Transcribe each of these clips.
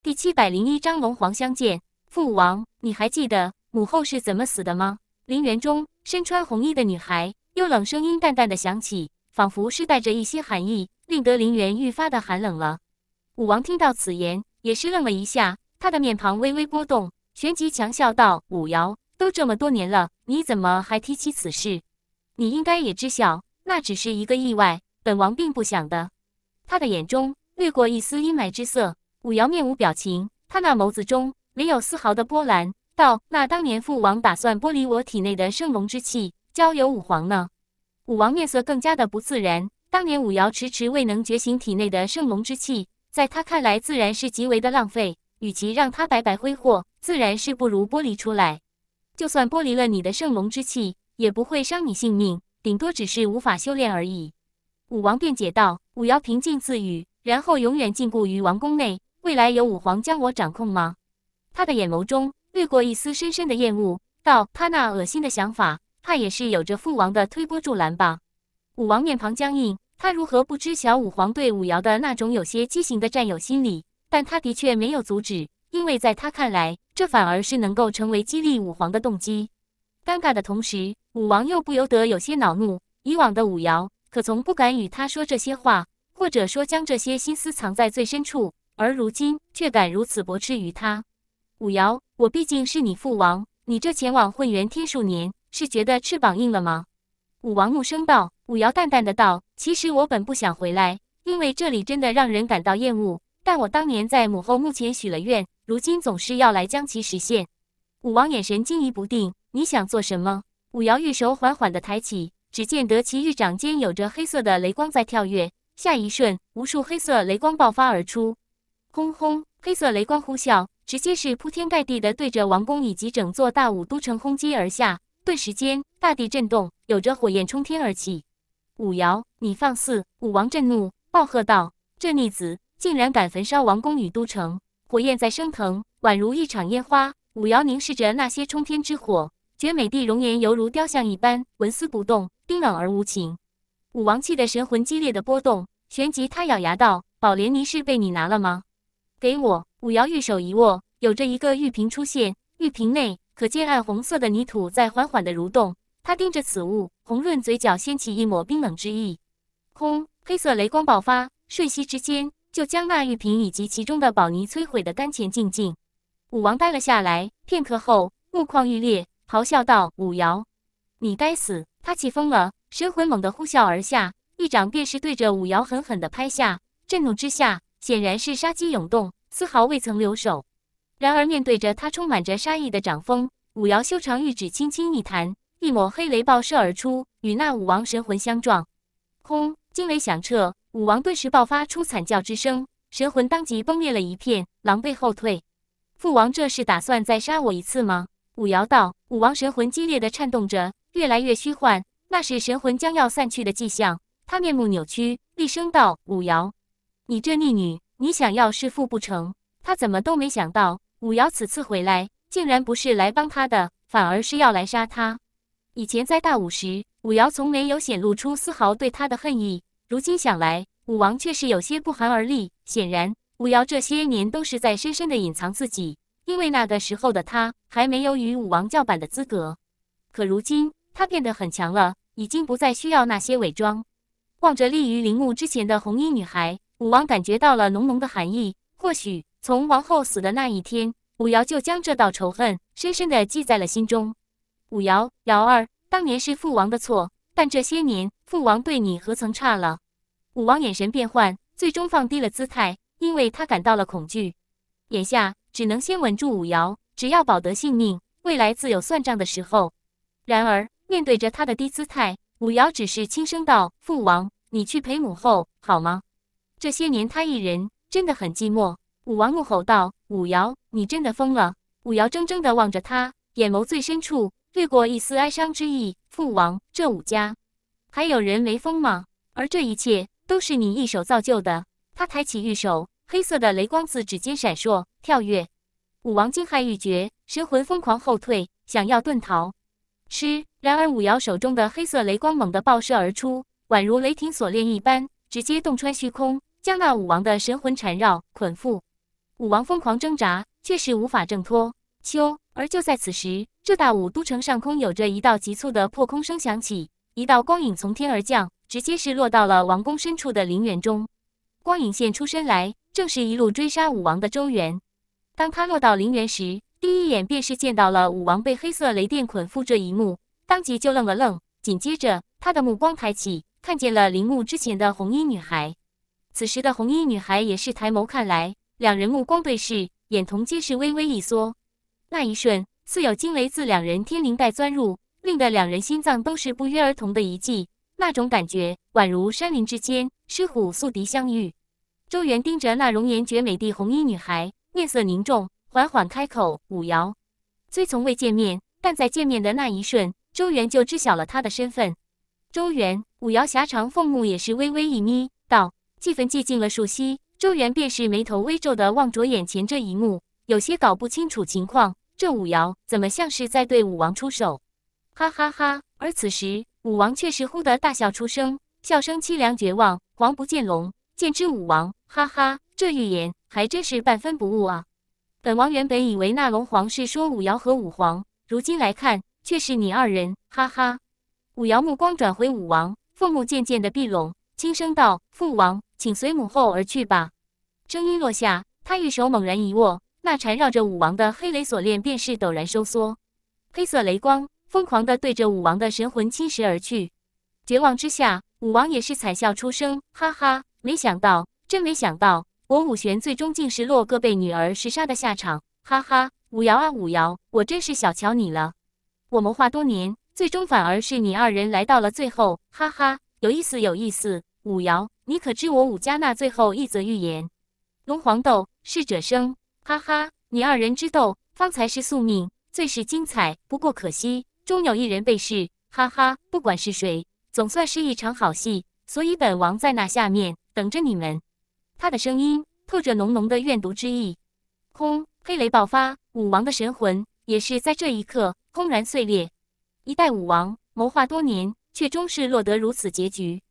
第七百零一张龙皇相见，父王，你还记得母后是怎么死的吗？陵园中，身穿红衣的女孩又冷声音淡淡的响起，仿佛是带着一些寒意，令得陵园愈发的寒冷了。武王听到此言，也是愣了一下，他的面庞微微波动，旋即强笑道：“武瑶，都这么多年了，你怎么还提起此事？你应该也知晓，那只是一个意外，本王并不想的。”他的眼中掠过一丝阴霾之色。武瑶面无表情，他那眸子中没有丝毫的波澜，道：“那当年父王打算剥离我体内的圣龙之气，交由武皇呢？”武王面色更加的不自然。当年武瑶迟迟未能觉醒体内的圣龙之气，在他看来自然是极为的浪费。与其让他白白挥霍，自然是不如剥离出来。就算剥离了你的圣龙之气，也不会伤你性命，顶多只是无法修炼而已。”武王辩解道。武瑶平静自语，然后永远禁锢于王宫内。未来有武皇将我掌控吗？他的眼眸中掠过一丝深深的厌恶。道：“他那恶心的想法，怕也是有着父王的推波助澜吧。武王面庞僵硬，他如何不知晓武皇对武瑶的那种有些畸形的占有心理？但他的确没有阻止，因为在他看来，这反而是能够成为激励武皇的动机。尴尬的同时，武王又不由得有些恼怒。以往的武瑶可从不敢与他说这些话，或者说将这些心思藏在最深处。而如今却敢如此驳斥于他，武瑶，我毕竟是你父王，你这前往混元天数年，是觉得翅膀硬了吗？武王怒声道。武瑶淡淡的道：“其实我本不想回来，因为这里真的让人感到厌恶。但我当年在母后墓前许了愿，如今总是要来将其实现。”武王眼神惊疑不定：“你想做什么？”武瑶玉手缓缓的抬起，只见得其玉掌间有着黑色的雷光在跳跃，下一瞬，无数黑色雷光爆发而出。轰轰，黑色雷光呼啸，直接是铺天盖地的对着王宫以及整座大武都城轰击而下。顿时间，大地震动，有着火焰冲天而起。武瑶，你放肆！武王震怒，暴喝道：“这逆子竟然敢焚烧王宫与都城！”火焰在升腾，宛如一场烟花。武瑶凝视着那些冲天之火，绝美的容颜犹如雕像一般，纹丝不动，冰冷而无情。武王气得神魂激烈的波动，旋即他咬牙道：“宝莲尼是被你拿了吗？”给我，武瑶玉手一握，有着一个玉瓶出现，玉瓶内可见暗红色的泥土在缓缓的蠕动。他盯着此物，红润嘴角掀起一抹冰冷之意。轰！黑色雷光爆发，瞬息之间就将那玉瓶以及其中的宝泥摧毁的干干净净。武王呆了下来，片刻后目眶欲裂，咆哮道：“武瑶，你该死！”他气疯了，神魂猛地呼啸而下，一掌便是对着武瑶狠狠的拍下。震怒之下。显然是杀机涌动，丝毫未曾留手。然而面对着他充满着杀意的掌风，武瑶修长玉指轻轻一弹，一抹黑雷爆射而出，与那武王神魂相撞，轰！惊雷响彻，武王顿时爆发出惨叫之声，神魂当即崩裂了一片，狼狈后退。父王，这是打算再杀我一次吗？武瑶道。武王神魂激烈的颤动着，越来越虚幻，那是神魂将要散去的迹象。他面目扭曲，厉声道：“武瑶。”你这逆女，你想要弑父不成？他怎么都没想到，武瑶此次回来，竟然不是来帮他的，反而是要来杀他。以前在大武时，武瑶从没有显露出丝毫对他的恨意。如今想来，武王却是有些不寒而栗。显然，武瑶这些年都是在深深的隐藏自己，因为那个时候的他还没有与武王叫板的资格。可如今，他变得很强了，已经不再需要那些伪装。望着立于陵墓之前的红衣女孩。武王感觉到了浓浓的寒意，或许从王后死的那一天，武瑶就将这道仇恨深深的记在了心中。武瑶，瑶儿，当年是父王的错，但这些年父王对你何曾差了？武王眼神变幻，最终放低了姿态，因为他感到了恐惧。眼下只能先稳住武瑶，只要保得性命，未来自有算账的时候。然而，面对着他的低姿态，武瑶只是轻声道：“父王，你去陪母后好吗？”这些年他一人真的很寂寞。武王怒吼道：“武瑶，你真的疯了！”武瑶怔怔地望着他，眼眸最深处掠过一丝哀伤之意。父王，这武家还有人没疯吗？而这一切都是你一手造就的。他抬起玉手，黑色的雷光自指尖闪烁跳跃。武王惊骇欲绝，神魂疯狂后退，想要遁逃。吃！然而武瑶手中的黑色雷光猛地爆射而出，宛如雷霆锁链一般，直接洞穿虚空。将那武王的神魂缠绕捆缚，武王疯狂挣扎，却是无法挣脱。秋。而就在此时，这大武都城上空有着一道急促的破空声响起，一道光影从天而降，直接是落到了王宫深处的陵园中。光影现出身来，正是一路追杀武王的周元。当他落到陵园时，第一眼便是见到了武王被黑色雷电捆缚这一幕，当即就愣了愣。紧接着，他的目光抬起，看见了陵墓之前的红衣女孩。此时的红衣女孩也是抬眸看来，两人目光对视，眼瞳皆是微微一缩。那一瞬，似有惊雷自两人天灵盖钻入，令得两人心脏都是不约而同的一悸。那种感觉，宛如山林之间狮虎宿敌相遇。周元盯着那容颜绝美的红衣女孩，面色凝重，缓缓开口：“武瑶，虽从未见面，但在见面的那一瞬，周元就知晓了她的身份。”周元，武瑶狭长凤目也是微微一眯。气氛寂静了数息，周元便是眉头微皱的望着眼前这一幕，有些搞不清楚情况。这武瑶怎么像是在对武王出手？哈哈哈！而此时武王却是忽的大笑出声，笑声凄凉绝望。王不见龙，见之武王。哈哈，这预言还真是半分不误啊！本王原本以为那龙皇是说武瑶和武皇，如今来看却是你二人。哈哈！武瑶目光转回武王，凤目渐渐的闭拢，轻声道：“父王。”请随母后而去吧。声音落下，他玉手猛然一握，那缠绕着武王的黑雷锁链便是陡然收缩，黑色雷光疯狂的对着武王的神魂侵蚀而去。绝望之下，武王也是惨笑出声：“哈哈，没想到，真没想到，我武玄最终竟是落个被女儿弑杀的下场！哈哈，武瑶啊武瑶，我真是小瞧你了。我谋划多年，最终反而是你二人来到了最后。哈哈，有意思，有意思。”武瑶，你可知我武家那最后一则预言？龙皇斗，逝者生。哈哈，你二人之斗，方才是宿命，最是精彩。不过可惜，终有一人被逝。哈哈，不管是谁，总算是一场好戏。所以本王在那下面等着你们。他的声音透着浓浓的怨毒之意。轰，黑雷爆发，武王的神魂也是在这一刻轰然碎裂。一代武王谋划多年，却终是落得如此结局。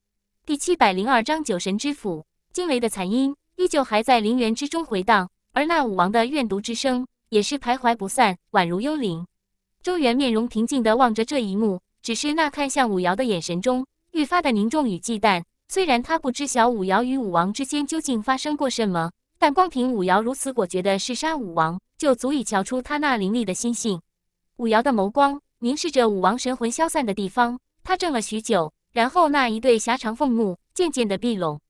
第七百零二章酒神之府。惊雷的残音依旧还在陵园之中回荡，而那武王的怨毒之声也是徘徊不散，宛如幽灵。周元面容平静地望着这一幕，只是那看向武瑶的眼神中愈发的凝重与忌惮。虽然他不知晓武瑶与武王之间究竟发生过什么，但光凭武瑶如此果决的弑杀武王，就足以瞧出他那凌厉的心性。武瑶的眸光凝视着武王神魂消散的地方，他怔了许久。然后，那一对狭长凤目渐渐的闭拢，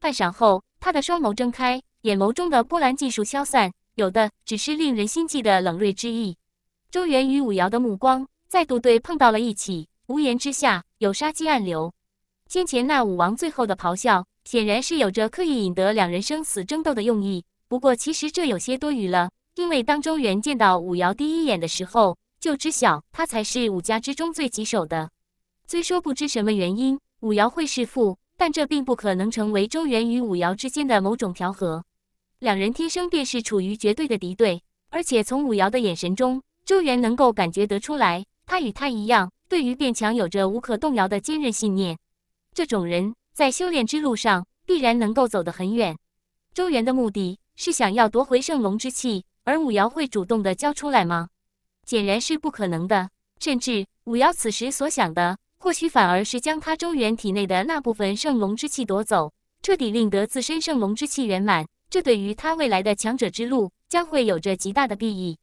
半晌后，他的双眸睁开，眼眸中的波澜尽数消散，有的只是令人心悸的冷锐之意。周元与武瑶的目光再度对碰到了一起，无言之下有杀机暗流。先前那武王最后的咆哮，显然是有着刻意引得两人生死争斗的用意。不过，其实这有些多余了，因为当周元见到武瑶第一眼的时候，就知晓他才是武家之中最棘手的。虽说不知什么原因，武瑶会弑父，但这并不可能成为周元与武瑶之间的某种调和。两人天生便是处于绝对的敌对，而且从武瑶的眼神中，周元能够感觉得出来，他与他一样，对于变强有着无可动摇的坚韧信念。这种人在修炼之路上必然能够走得很远。周元的目的是想要夺回圣龙之气，而武瑶会主动的交出来吗？显然是不可能的。甚至武瑶此时所想的。或许反而是将他周元体内的那部分圣龙之气夺走，彻底令得自身圣龙之气圆满。这对于他未来的强者之路将会有着极大的裨益。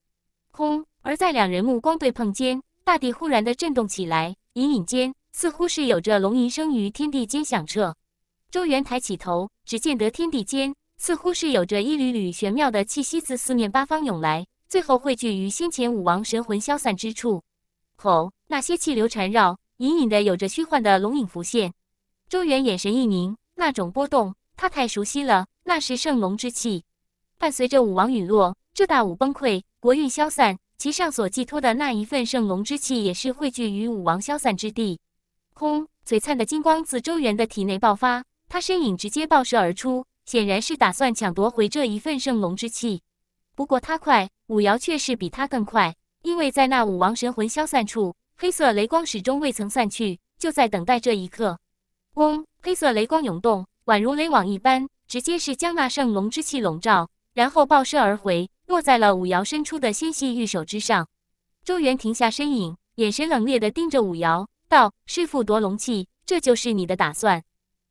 空，而在两人目光对碰间，大地忽然的震动起来，隐隐间似乎是有着龙吟声于天地间响彻。周元抬起头，只见得天地间似乎是有着一缕缕玄妙的气息自四面八方涌来，最后汇聚于先前武王神魂消散之处。吼，那些气流缠绕。隐隐的有着虚幻的龙影浮现，周元眼神一凝，那种波动他太熟悉了，那是圣龙之气。伴随着武王陨落，这大武崩溃，国运消散，其上所寄托的那一份圣龙之气也是汇聚于武王消散之地。轰！璀璨的金光自周元的体内爆发，他身影直接爆射而出，显然是打算抢夺回这一份圣龙之气。不过他快，武瑶却是比他更快，因为在那武王神魂消散处。黑色雷光始终未曾散去，就在等待这一刻。嗡！黑色雷光涌动，宛如雷网一般，直接是将那圣龙之气笼罩，然后爆射而回，落在了武瑶伸出的纤细玉手之上。周元停下身影，眼神冷冽地盯着武瑶，道：“师父夺龙器，这就是你的打算？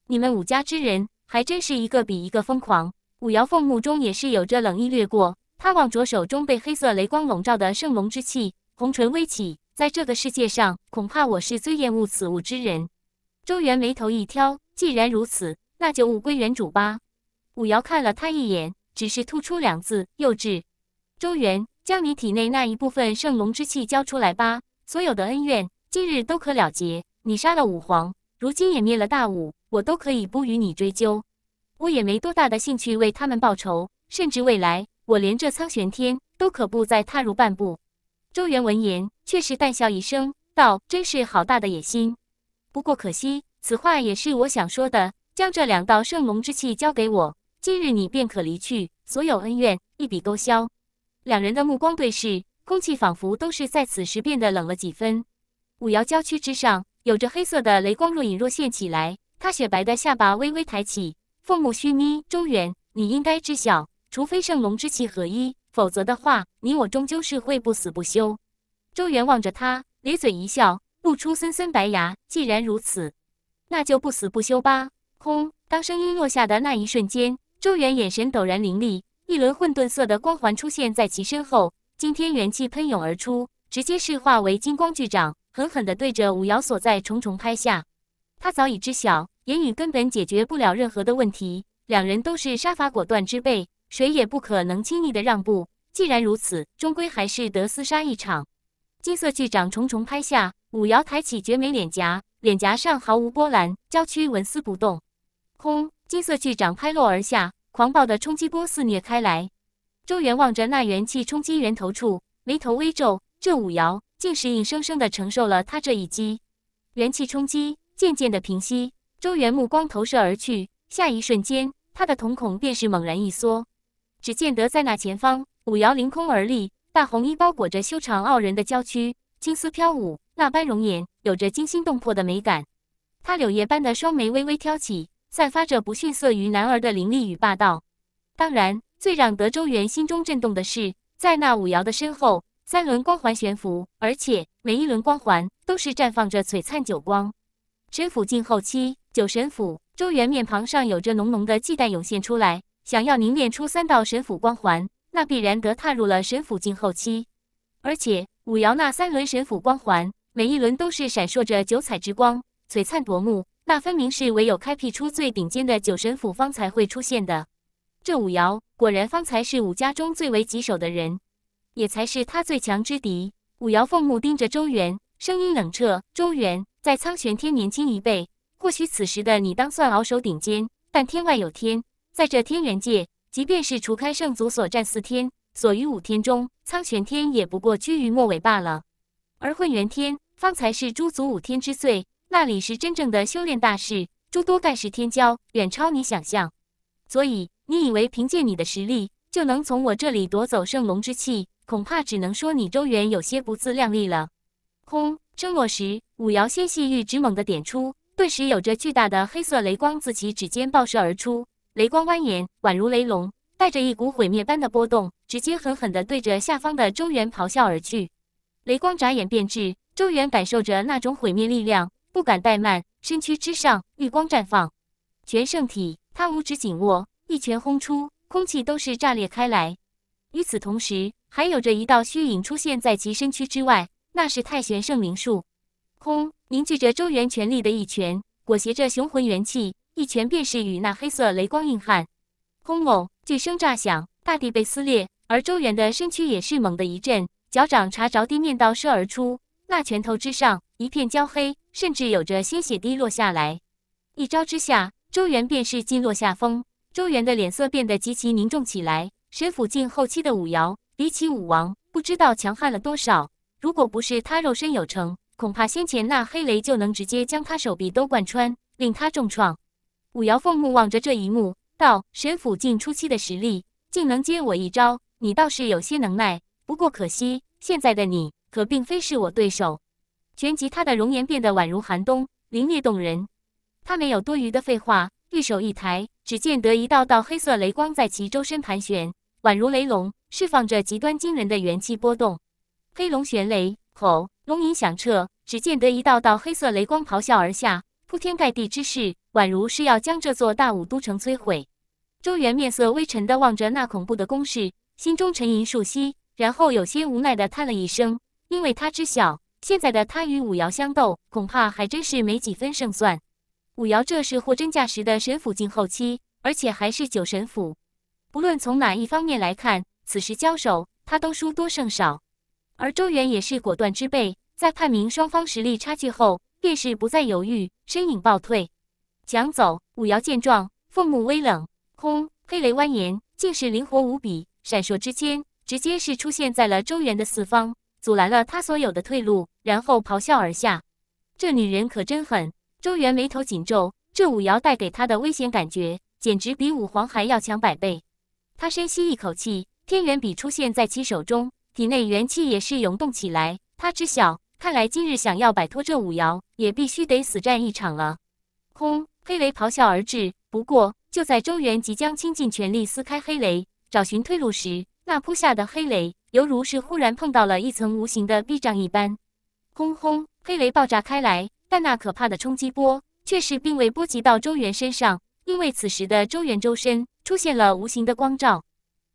你们武家之人还真是一个比一个疯狂。”武瑶凤目中也是有着冷意掠过，他望着手中被黑色雷光笼罩的圣龙之气，红唇微启。在这个世界上，恐怕我是最厌恶此物之人。周元眉头一挑，既然如此，那就物归原主吧。武瑶看了他一眼，只是吐出两字：“幼稚。”周元，将你体内那一部分圣龙之气交出来吧。所有的恩怨，今日都可了结。你杀了武皇，如今也灭了大武，我都可以不与你追究。我也没多大的兴趣为他们报仇，甚至未来，我连这苍玄天都可不再踏入半步。周元闻言，却是淡笑一声，道：“真是好大的野心。不过可惜，此话也是我想说的。将这两道圣龙之气交给我，今日你便可离去，所有恩怨一笔勾销。”两人的目光对视，空气仿佛都是在此时变得冷了几分。五瑶娇躯之上，有着黑色的雷光若隐若现起来。他雪白的下巴微微抬起，凤目虚眯：“周元，你应该知晓，除非圣龙之气合一。”否则的话，你我终究是会不死不休。周元望着他，咧嘴一笑，露出森森白牙。既然如此，那就不死不休吧。空当声音落下的那一瞬间，周元眼神陡然凌厉，一轮混沌色的光环出现在其身后，惊天元气喷涌而出，直接是化为金光巨掌，狠狠地对着武瑶所在重重拍下。他早已知晓，言语根本解决不了任何的问题。两人都是杀伐果断之辈。谁也不可能轻易的让步。既然如此，终归还是得厮杀一场。金色巨掌重重拍下，武瑶抬起绝美脸颊，脸颊上毫无波澜，娇躯纹丝不动。轰！金色巨掌拍落而下，狂暴的冲击波肆虐开来。周元望着那元气冲击源头处，眉头微皱。这武瑶竟是硬生生的承受了他这一击。元气冲击渐渐的平息，周元目光投射而去，下一瞬间，他的瞳孔便是猛然一缩。只见得在那前方，舞瑶凌空而立，大红衣包裹着修长傲人的娇躯，青丝飘舞，那般容颜有着惊心动魄的美感。她柳叶般的双眉微微挑起，散发着不逊色于男儿的凌厉与霸道。当然，最让德州元心中震动的是，在那舞瑶的身后，三轮光环悬浮，而且每一轮光环都是绽放着璀璨九光。神府境后期，九神府，周元面庞上有着浓浓的忌惮涌现出来。想要凝练出三道神斧光环，那必然得踏入了神斧境后期。而且五瑶那三轮神斧光环，每一轮都是闪烁着九彩之光，璀璨夺目，那分明是唯有开辟出最顶尖的九神斧方才会出现的。这五瑶果然方才是五家中最为棘手的人，也才是他最强之敌。五瑶凤目盯着周元，声音冷彻：“周元，在苍玄天年轻一辈，或许此时的你当算傲首顶尖，但天外有天。”在这天元界，即便是除开圣祖所占四天，所余五天中，苍玄天也不过居于末尾罢了。而混元天方才是诸族五天之最，那里是真正的修炼大师，诸多盖世天骄远超你想象。所以，你以为凭借你的实力就能从我这里夺走圣龙之气，恐怕只能说你周元有些不自量力了。轰！声落时，武瑶纤细玉指猛地点出，顿时有着巨大的黑色雷光自其指尖爆射而出。雷光蜿蜒，宛如雷龙，带着一股毁灭般的波动，直接狠狠地对着下方的周元咆哮而去。雷光眨眼便至，周元感受着那种毁灭力量，不敢怠慢，身躯之上绿光绽放，全圣体。他五指紧握，一拳轰出，空气都是炸裂开来。与此同时，还有着一道虚影出现在其身躯之外，那是太玄圣灵术。轰！凝聚着周元全力的一拳，裹挟着雄浑元气。一拳便是与那黑色雷光硬汉，轰隆巨声炸响，大地被撕裂，而周元的身躯也是猛地一震，脚掌擦着地面倒射而出。那拳头之上一片焦黑，甚至有着鲜血滴落下来。一招之下，周元便是尽落下风。周元的脸色变得极其凝重起来。神斧境后期的武瑶，比起武王不知道强悍了多少。如果不是他肉身有成，恐怕先前那黑雷就能直接将他手臂都贯穿，令他重创。武瑶凤目望着这一幕，道：“神府境初期的实力竟能接我一招，你倒是有些能耐。不过可惜，现在的你可并非是我对手。”旋即，他的容颜变得宛如寒冬，凛冽动人。他没有多余的废话，玉手一抬，只见得一道道黑色雷光在其周身盘旋，宛如雷龙，释放着极端惊人的元气波动。黑龙玄雷，吼！龙吟响彻，只见得一道道黑色雷光咆哮而下，铺天盖地之势。宛如是要将这座大武都城摧毁。周元面色微沉的望着那恐怖的攻势，心中沉吟数息，然后有些无奈的叹了一声。因为他知晓，现在的他与武瑶相斗，恐怕还真是没几分胜算。武瑶这是货真价实的神府境后期，而且还是九神府。不论从哪一方面来看，此时交手，他都输多胜少。而周元也是果断之辈，在判明双方实力差距后，便是不再犹豫，身影暴退。抢走，武瑶见状，凤目微冷，空黑雷蜿蜒，竟是灵活无比，闪烁之间，直接是出现在了周元的四方，阻拦了他所有的退路，然后咆哮而下。这女人可真狠！周元眉头紧皱，这武瑶带给他的危险感觉，简直比武皇还要强百倍。他深吸一口气，天元笔出现在其手中，体内元气也是涌动起来。他知晓，看来今日想要摆脱这武瑶，也必须得死战一场了。空。黑雷咆哮而至，不过就在周元即将倾尽全力撕开黑雷，找寻退路时，那扑下的黑雷犹如是忽然碰到了一层无形的壁障一般，轰轰，黑雷爆炸开来，但那可怕的冲击波却是并未波及到周元身上，因为此时的周元周身出现了无形的光照，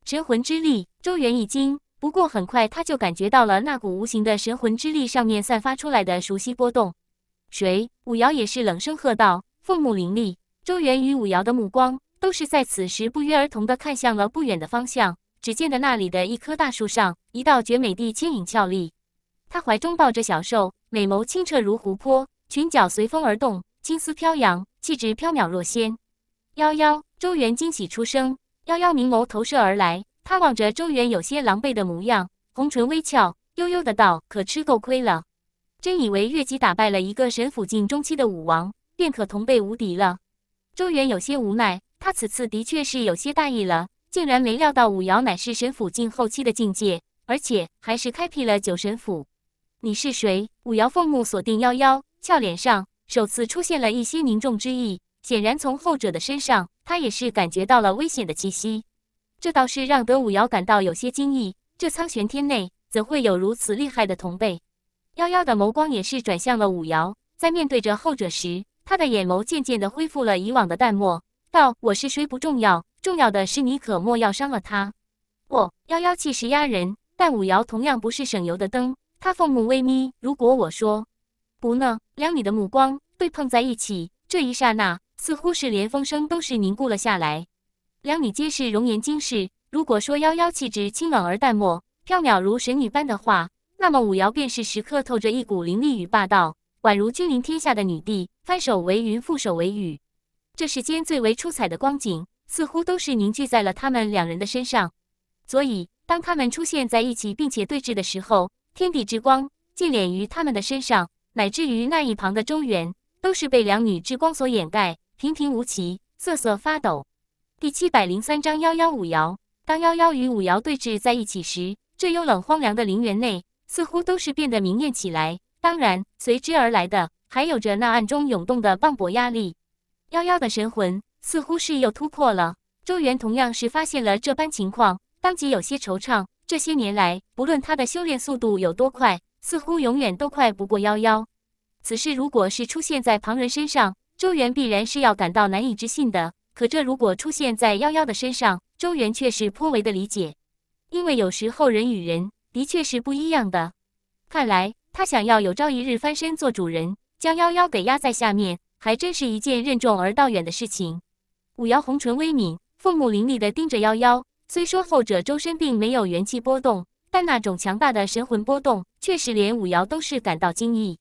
神魂之力。周元一惊，不过很快他就感觉到了那股无形的神魂之力上面散发出来的熟悉波动。谁？武瑶也是冷声喝道。父母凌厉，周元与武瑶的目光都是在此时不约而同的看向了不远的方向。只见得那里的一棵大树上，一道绝美的牵引俏丽。他怀中抱着小兽，美眸清澈如湖泊，裙角随风而动，青丝飘扬，气质飘渺若仙。夭夭，周元惊喜出声。夭夭明眸投射而来，他望着周元有些狼狈的模样，红唇微翘，悠悠的道：“可吃够亏了，真以为越级打败了一个神府境中期的武王？”便可同辈无敌了。周元有些无奈，他此次的确是有些大意了，竟然没料到武瑶乃是神府境后期的境界，而且还是开辟了九神府。你是谁？武瑶凤目锁定夭夭，俏脸上首次出现了一些凝重之意，显然从后者的身上，他也是感觉到了危险的气息。这倒是让得武瑶感到有些惊异，这苍玄天内怎会有如此厉害的同辈？夭夭的眸光也是转向了武瑶，在面对着后者时。他的眼眸渐渐的恢复了以往的淡漠，道：“我是谁不重要，重要的是你可莫要伤了他。”我妖妖气势压人，但舞瑶同样不是省油的灯。他凤目微眯，如果我说不呢？两女的目光对碰在一起，这一刹那，似乎是连风声都是凝固了下来。两女皆是容颜惊世，如果说妖妖气质清冷而淡漠，飘渺如神女般的话，那么舞瑶便是时刻透着一股凌厉与霸道。宛如君临天下的女帝，翻手为云，覆手为雨。这世间最为出彩的光景，似乎都是凝聚在了他们两人的身上。所以，当他们出现在一起并且对峙的时候，天地之光尽敛于他们的身上，乃至于那一旁的周原，都是被两女之光所掩盖，平平无奇，瑟瑟发抖。第七百零三章幺幺五瑶。当幺幺与五瑶对峙在一起时，这幽冷荒凉的陵园内，似乎都是变得明艳起来。当然，随之而来的还有着那暗中涌动的磅礴压力。妖妖的神魂似乎是又突破了。周元同样是发现了这般情况，当即有些惆怅。这些年来，不论他的修炼速度有多快，似乎永远都快不过妖妖。此事如果是出现在旁人身上，周元必然是要感到难以置信的。可这如果出现在妖妖的身上，周元却是颇为的理解，因为有时候人与人的确是不一样的。看来。他想要有朝一日翻身做主人，将夭夭给压在下面，还真是一件任重而道远的事情。武瑶红唇微抿，凤目凌厉地盯着夭夭，虽说后者周身并没有元气波动，但那种强大的神魂波动，确实连武瑶都是感到惊异。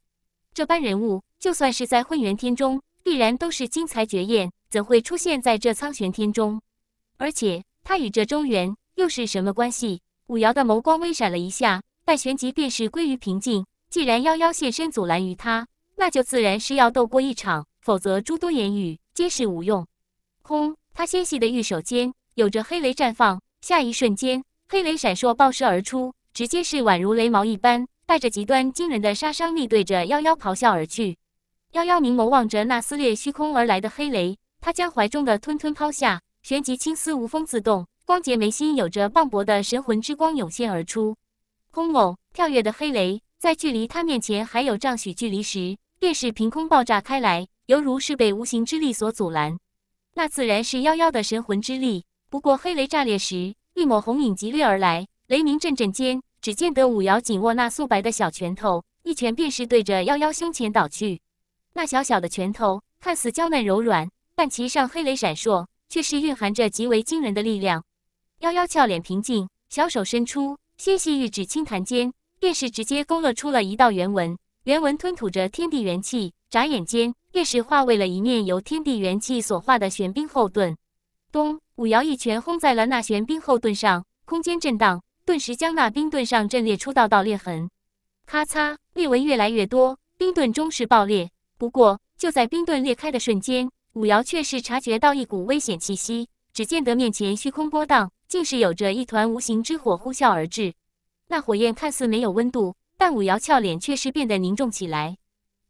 这般人物，就算是在混元天中，必然都是精彩绝艳，怎会出现在这苍玄天中？而且，他与这中原又是什么关系？武瑶的眸光微闪了一下，但旋即便是归于平静。既然妖妖现身阻拦于他，那就自然是要斗过一场，否则诸多言语皆是无用。空，他纤细的玉手间有着黑雷绽放，下一瞬间，黑雷闪烁爆射而出，直接是宛如雷矛一般，带着极端惊人的杀伤力，对着妖妖咆哮而去。妖妖凝眸望着那撕裂虚空而来的黑雷，他将怀中的吞吞抛下，旋即青丝无风自动，光洁眉心有着磅礴的神魂之光涌现而出。空，隆！跳跃的黑雷。在距离他面前还有丈许距离时，便是凭空爆炸开来，犹如是被无形之力所阻拦。那自然是妖妖的神魂之力。不过黑雷炸裂时，一抹红影疾掠而来，雷鸣阵阵间，只见得武瑶紧握那素白的小拳头，一拳便是对着妖妖胸前捣去。那小小的拳头看似娇嫩柔软，但其上黑雷闪烁，却是蕴含着极为惊人的力量。妖妖俏脸平静，小手伸出，纤细玉指轻弹间。便是直接勾勒出了一道原纹，原纹吞吐着天地元气，眨眼间，便是化为了一面由天地元气所化的玄冰后盾。咚！武瑶一拳轰在了那玄冰后盾上，空间震荡，顿时将那冰盾上震裂出道道裂痕。咔嚓！裂纹越来越多，冰盾终是爆裂。不过，就在冰盾裂开的瞬间，武瑶却是察觉到一股危险气息。只见得面前虚空波荡，竟是有着一团无形之火呼啸而至。那火焰看似没有温度，但五瑶俏脸却是变得凝重起来。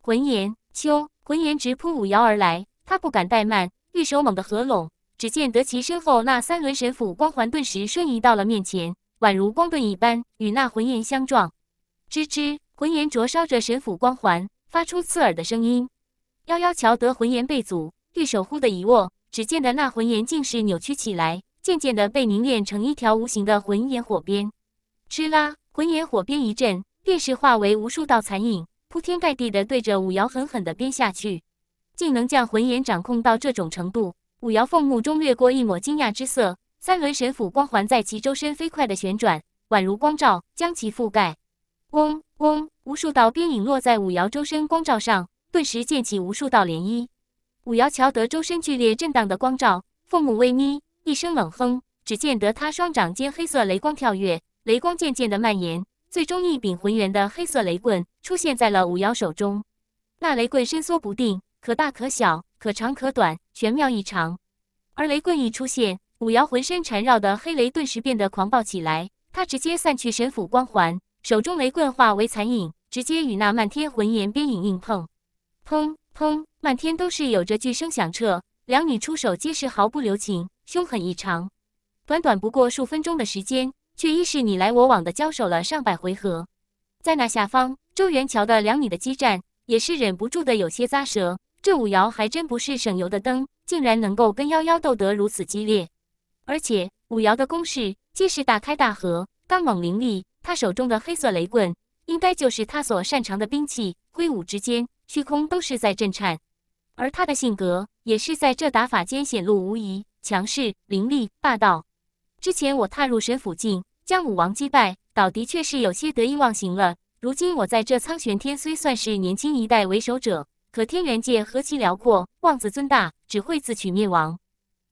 魂炎，秋，魂炎直扑五瑶而来，他不敢怠慢，玉手猛地合拢，只见得其身后那三轮神斧光环顿时瞬移到了面前，宛如光盾一般与那魂炎相撞。吱吱，魂炎灼烧着神斧光环，发出刺耳的声音。妖妖瞧得魂炎被阻，玉手忽的一握，只见得那魂炎竟是扭曲起来，渐渐地被凝练成一条无形的魂炎火鞭。吃啦！魂炎火鞭一震，便是化为无数道残影，铺天盖地的对着武瑶狠狠的鞭下去，竟能将魂眼掌控到这种程度。武瑶凤目中掠过一抹惊讶之色，三轮神斧光环在其周身飞快的旋转，宛如光照将其覆盖。嗡嗡，无数道鞭影落在武瑶周身光罩上，顿时溅起无数道涟漪。武瑶瞧得周身剧烈震荡的光照，凤目微眯，一声冷哼。只见得他双掌间黑色雷光跳跃。雷光渐渐的蔓延，最终一柄浑圆的黑色雷棍出现在了武瑶手中。那雷棍伸缩不定，可大可小，可长可短，玄妙异常。而雷棍一出现，武瑶浑身缠绕的黑雷顿时变得狂暴起来。他直接散去神斧光环，手中雷棍化为残影，直接与那漫天浑岩边影硬碰。砰砰，漫天都是有着巨声响彻。两女出手皆是毫不留情，凶狠异常。短短不过数分钟的时间。却亦是你来我往的交手了上百回合，在那下方，周元桥的两米的激战，也是忍不住的有些咂舌。这武瑶还真不是省油的灯，竟然能够跟幺幺斗得如此激烈。而且武瑶的攻势既是大开大合，刚猛凌厉，他手中的黑色雷棍，应该就是他所擅长的兵器，挥舞之间，虚空都是在震颤。而他的性格，也是在这打法间显露无遗，强势、凌厉、霸道。之前我踏入神府境。将武王击败，倒的确是有些得意忘形了。如今我在这苍玄天虽算是年轻一代为首者，可天元界何其辽阔，妄自尊大只会自取灭亡。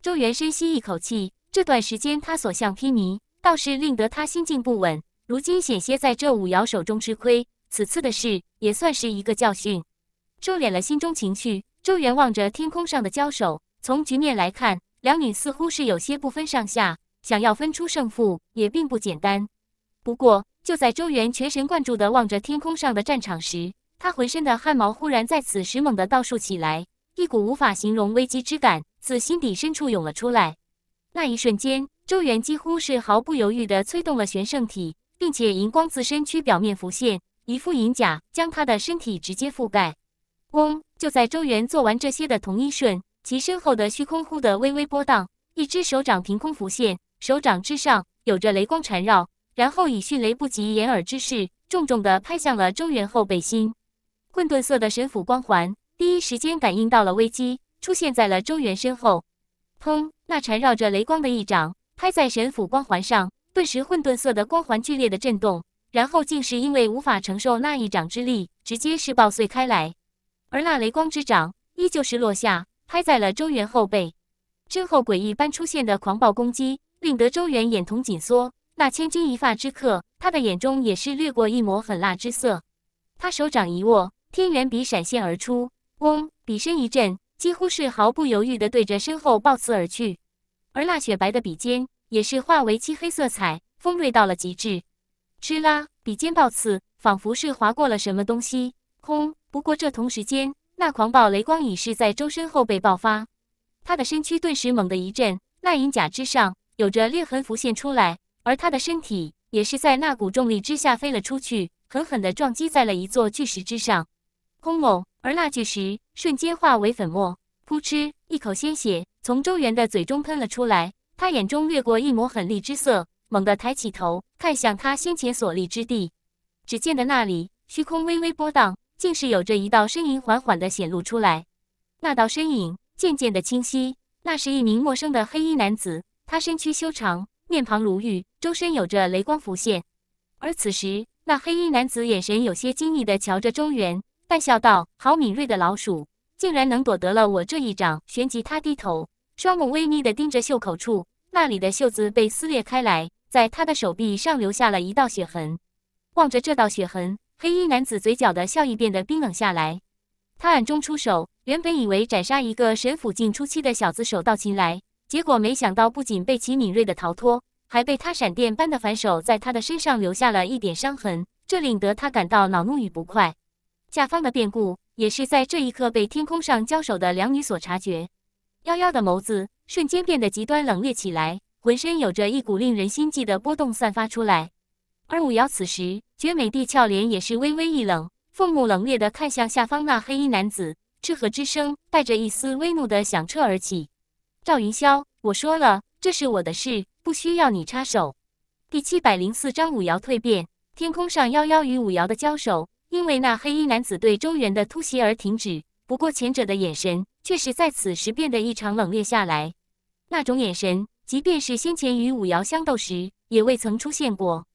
周元深吸一口气，这段时间他所向披靡，倒是令得他心境不稳。如今险些在这武瑶手中吃亏，此次的事也算是一个教训。收敛了心中情绪，周元望着天空上的交手，从局面来看，两女似乎是有些不分上下。想要分出胜负也并不简单。不过就在周元全神贯注地望着天空上的战场时，他浑身的汗毛忽然在此时猛地倒竖起来，一股无法形容危机之感自心底深处涌了出来。那一瞬间，周元几乎是毫不犹豫地催动了玄圣体，并且银光自身躯表面浮现，一副银甲将他的身体直接覆盖。嗡！就在周元做完这些的同一瞬，其身后的虚空忽的微微波荡，一只手掌凭空浮现。手掌之上有着雷光缠绕，然后以迅雷不及掩耳之势，重重的拍向了周元后背心。混沌色的神斧光环第一时间感应到了危机，出现在了周元身后。砰！那缠绕着雷光的一掌拍在神斧光环上，顿时混沌色的光环剧烈的震动，然后竟是因为无法承受那一掌之力，直接是爆碎开来。而那雷光之掌依旧是落下，拍在了周元后背。身后诡异般出现的狂暴攻击。令得周元眼瞳紧缩，那千钧一发之刻，他的眼中也是掠过一抹狠辣之色。他手掌一握，天元笔闪现而出，嗡，笔身一震，几乎是毫不犹豫地对着身后暴刺而去。而那雪白的笔尖也是化为漆黑色彩，锋锐到了极致。哧啦，笔尖暴刺，仿佛是划过了什么东西。空，不过这同时间，那狂暴雷光已是在周身后背爆发，他的身躯顿时猛地一震，那银甲之上。有着裂痕浮现出来，而他的身体也是在那股重力之下飞了出去，狠狠地撞击在了一座巨石之上，轰隆！而那巨石瞬间化为粉末。噗嗤！一口鲜血从周元的嘴中喷了出来，他眼中掠过一抹狠厉之色，猛地抬起头看向他先前所立之地，只见的那里虚空微微波荡，竟是有着一道身影缓缓地显露出来。那道身影渐渐的清晰，那是一名陌生的黑衣男子。他身躯修长，面庞如玉，周身有着雷光浮现。而此时，那黑衣男子眼神有些惊异的瞧着周元，淡笑道：“好敏锐的老鼠，竟然能躲得了我这一掌。”旋即，他低头，双目微眯的盯着袖口处，那里的袖子被撕裂开来，在他的手臂上留下了一道血痕。望着这道血痕，黑衣男子嘴角的笑意变得冰冷下来。他暗中出手，原本以为斩杀一个神府境初期的小子手到擒来。结果没想到，不仅被其敏锐的逃脱，还被他闪电般的反手在他的身上留下了一点伤痕，这令得他感到恼怒与不快。下方的变故也是在这一刻被天空上交手的两女所察觉。妖妖的眸子瞬间变得极端冷冽起来，浑身有着一股令人心悸的波动散发出来。而五瑶此时绝美地俏脸也是微微一冷，凤目冷冽的看向下方那黑衣男子，斥喝之声带着一丝微怒的响彻而起。赵云霄，我说了，这是我的事，不需要你插手。第七百零四章，武瑶蜕变。天空上，夭夭与武瑶的交手因为那黑衣男子对周元的突袭而停止。不过，前者的眼神却是在此时变得异常冷冽下来。那种眼神，即便是先前与武瑶相斗时也未曾出现过。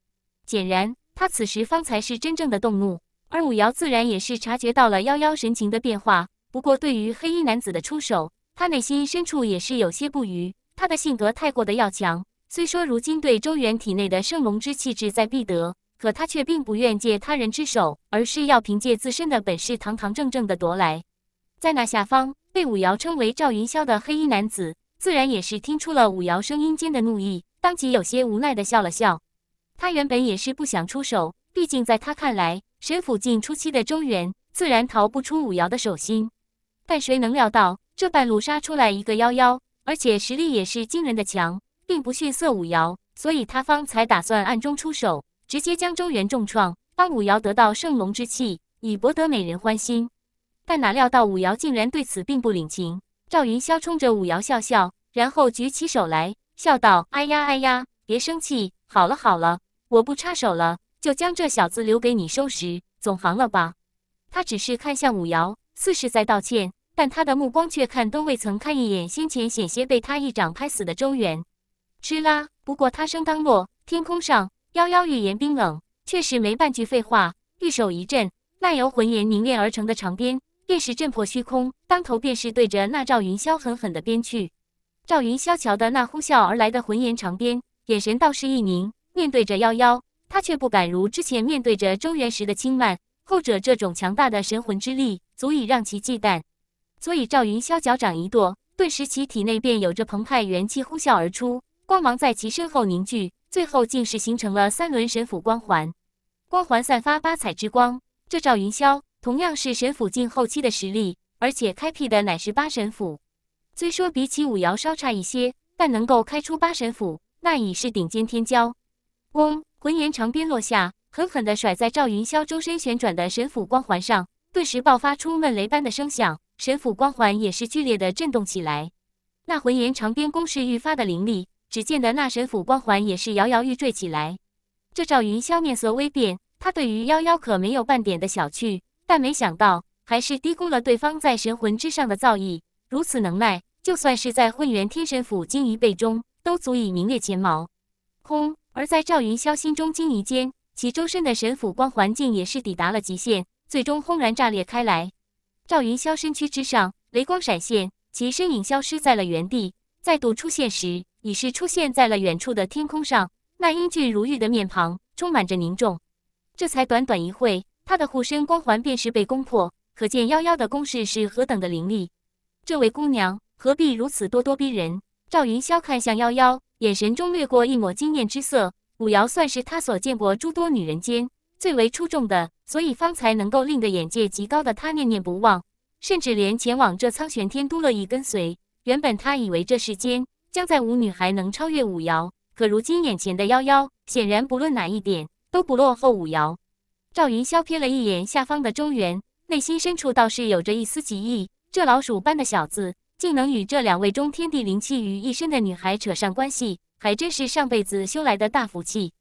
显然，他此时方才是真正的动怒。而武瑶自然也是察觉到了夭夭神情的变化。不过，对于黑衣男子的出手。他内心深处也是有些不愉，他的性格太过的要强。虽说如今对周元体内的圣龙之气志在必得，可他却并不愿借他人之手，而是要凭借自身的本事堂堂正正的夺来。在那下方，被武瑶称为赵云霄的黑衣男子，自然也是听出了武瑶声音间的怒意，当即有些无奈的笑了笑。他原本也是不想出手，毕竟在他看来，神府境初期的周元，自然逃不出武瑶的手心。但谁能料到？这半路杀出来一个妖妖，而且实力也是惊人的强，并不逊色武瑶，所以他方才打算暗中出手，直接将周元重创。帮武瑶得到圣龙之气，以博得美人欢心。但哪料到武瑶竟然对此并不领情。赵云霄冲着武瑶笑笑，然后举起手来，笑道：“哎呀哎呀，别生气，好了好了，我不插手了，就将这小子留给你收拾，总行了吧？”他只是看向武瑶，似是在道歉。但他的目光却看都未曾看一眼先前险些被他一掌拍死的周元。吃啦！不过他声刚落，天空上妖妖语言冰冷，却是没半句废话。玉手一震，那游魂岩凝练而成的长鞭，便是震破虚空，当头便是对着那赵云霄狠狠的鞭去。赵云霄瞧的那呼啸而来的魂岩长鞭，眼神倒是一凝。面对着妖妖，他却不敢如之前面对着周元时的轻慢。后者这种强大的神魂之力，足以让其忌惮。所以赵云霄脚掌一跺，顿时其体内便有着澎湃元气呼啸而出，光芒在其身后凝聚，最后竟是形成了三轮神斧光环，光环散发八彩之光。这赵云霄同样是神斧境后期的实力，而且开辟的乃是八神斧，虽说比起武瑶稍差一些，但能够开出八神斧，那已是顶尖天骄。嗡，浑元长鞭落下，狠狠地甩在赵云霄周身旋转的神斧光环上，顿时爆发出闷雷般的声响。神斧光环也是剧烈的震动起来，那浑圆长鞭攻势愈发的凌厉。只见得那神斧光环也是摇摇欲坠起来。这赵云霄面色微变，他对于妖妖可没有半点的小觑，但没想到还是低估了对方在神魂之上的造诣。如此能耐，就算是在混元天神府金一背中，都足以名列前茅。轰！而在赵云霄心中惊疑间，其周身的神斧光环竟也是抵达了极限，最终轰然炸裂开来。赵云霄身躯之上雷光闪现，其身影消失在了原地，再度出现时已是出现在了远处的天空上。那英俊如玉的面庞充满着凝重。这才短短一会，他的护身光环便是被攻破，可见妖妖的攻势是何等的凌厉。这位姑娘何必如此咄咄逼人？赵云霄看向妖妖，眼神中掠过一抹惊艳之色。武瑶算是他所见过诸多女人间。最为出众的，所以方才能够令得眼界极高的他念念不忘，甚至连前往这苍玄天都乐意跟随。原本他以为这世间将在无女孩能超越舞瑶，可如今眼前的妖妖，显然不论哪一点都不落后舞瑶。赵云霄瞥了一眼下方的周元，内心深处倒是有着一丝奇异：这老鼠般的小子竟能与这两位中天地灵气于一身的女孩扯上关系，还真是上辈子修来的大福气。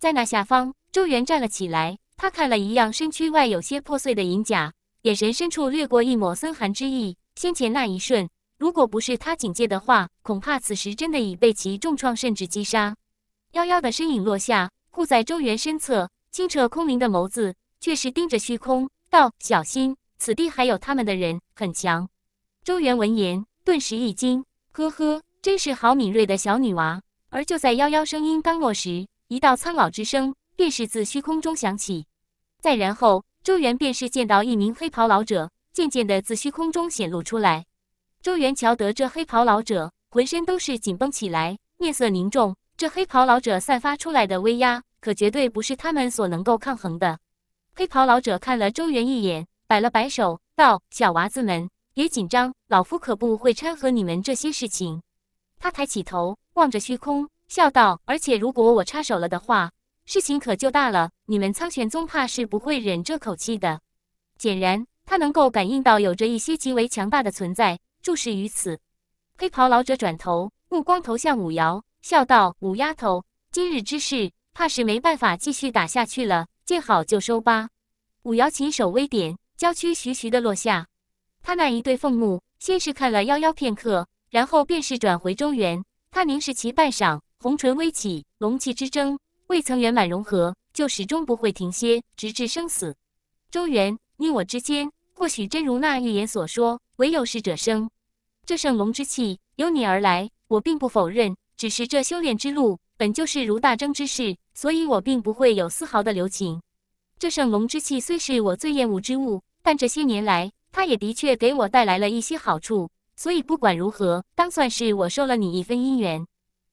在那下方。周元站了起来，他看了一样身躯外有些破碎的银甲，眼神深处掠过一抹森寒之意。先前那一瞬，如果不是他警戒的话，恐怕此时真的已被其重创甚至击杀。妖妖的身影落下，护在周元身侧，清澈空灵的眸子却是盯着虚空，道：“小心，此地还有他们的人，很强。”周元闻言顿时一惊，呵呵，真是好敏锐的小女娃。而就在妖妖声音刚落时，一道苍老之声。便是自虚空中响起，再然后，周元便是见到一名黑袍老者渐渐的自虚空中显露出来。周元瞧得这黑袍老者，浑身都是紧绷起来，面色凝重。这黑袍老者散发出来的威压，可绝对不是他们所能够抗衡的。黑袍老者看了周元一眼，摆了摆手，道：“小娃子们别紧张，老夫可不会掺和你们这些事情。”他抬起头，望着虚空，笑道：“而且如果我插手了的话。”事情可就大了，你们苍玄宗怕是不会忍这口气的。显然，他能够感应到有着一些极为强大的存在注视于此。黑袍老者转头，目光投向武瑶，笑道：“五丫头，今日之事，怕是没办法继续打下去了，见好就收吧。”武瑶琴手微点，娇躯徐徐的落下。他那一对凤目先是看了夭夭片刻，然后便是转回中原。他凝视其半晌，红唇微起，龙气之争。未曾圆满融合，就始终不会停歇，直至生死。周元，你我之间，或许真如那预言所说，唯有适者生。这圣龙之气由你而来，我并不否认。只是这修炼之路本就是如大争之事，所以我并不会有丝毫的留情。这圣龙之气虽是我最厌恶之物，但这些年来，它也的确给我带来了一些好处。所以不管如何，当算是我收了你一分姻缘。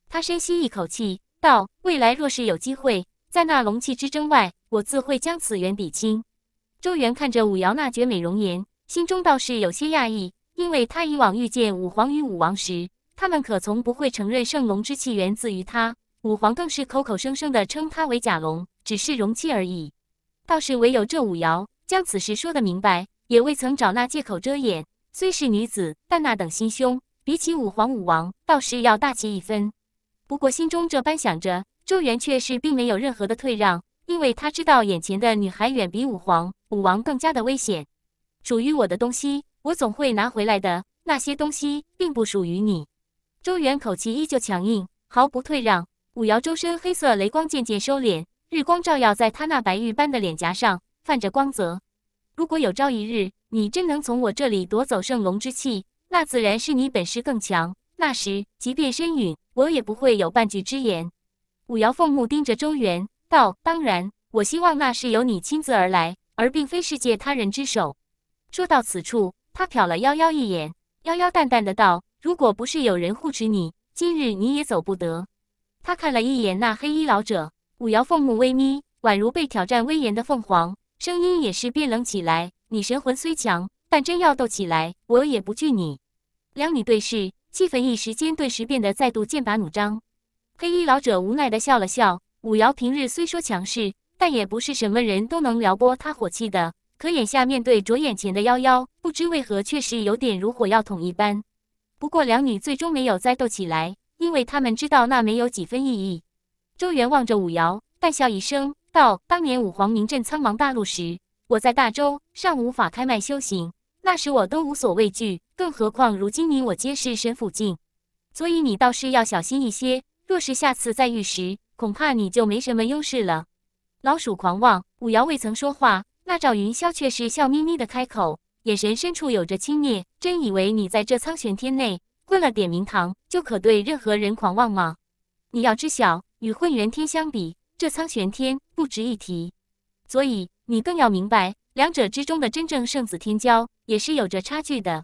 他深吸一口气。道未来若是有机会，在那龙气之争外，我自会将此缘比清。周元看着武瑶那绝美容颜，心中倒是有些讶异，因为他以往遇见武皇与武王时，他们可从不会承认圣龙之气源自于他。武皇更是口口声声的称他为假龙，只是容器而已。倒是唯有这武瑶，将此事说得明白，也未曾找那借口遮掩。虽是女子，但那等心胸，比起武皇、武王，倒是要大气一分。不过心中这般想着，周元却是并没有任何的退让，因为他知道眼前的女孩远比武皇、武王更加的危险。属于我的东西，我总会拿回来的。那些东西并不属于你。周元口气依旧强硬，毫不退让。武瑶周身黑色雷光渐渐收敛，日光照耀在她那白玉般的脸颊上，泛着光泽。如果有朝一日你真能从我这里夺走圣龙之气，那自然是你本事更强。那时，即便身陨，我也不会有半句之言。武瑶凤目盯着周元道：“当然，我希望那是由你亲自而来，而并非世界他人之手。”说到此处，他瞟了夭夭一眼，夭夭淡淡的道：“如果不是有人护持你，今日你也走不得。”他看了一眼那黑衣老者，武瑶凤目微眯，宛如被挑战威严的凤凰，声音也是变冷起来：“你神魂虽强，但真要斗起来，我也不惧你。”两女对视。气氛一时间顿时变得再度剑拔弩张，黑衣老者无奈的笑了笑。武瑶平日虽说强势，但也不是什么人都能撩拨他火气的。可眼下面对着眼前的妖妖，不知为何确实有点如火药桶一般。不过两女最终没有再斗起来，因为他们知道那没有几分意义。周元望着武瑶，淡笑一声道：“当年武皇名震苍茫大陆时，我在大周尚无法开脉修行，那时我都无所畏惧。”更何况，如今你我皆是神府境，所以你倒是要小心一些。若是下次再遇时，恐怕你就没什么优势了。老鼠狂妄，武瑶未曾说话，那赵云霄却是笑眯眯的开口，眼神深处有着轻蔑。真以为你在这苍玄天内混了点名堂，就可对任何人狂妄吗？你要知晓，与混元天相比，这苍玄天不值一提。所以你更要明白，两者之中的真正圣子天骄，也是有着差距的。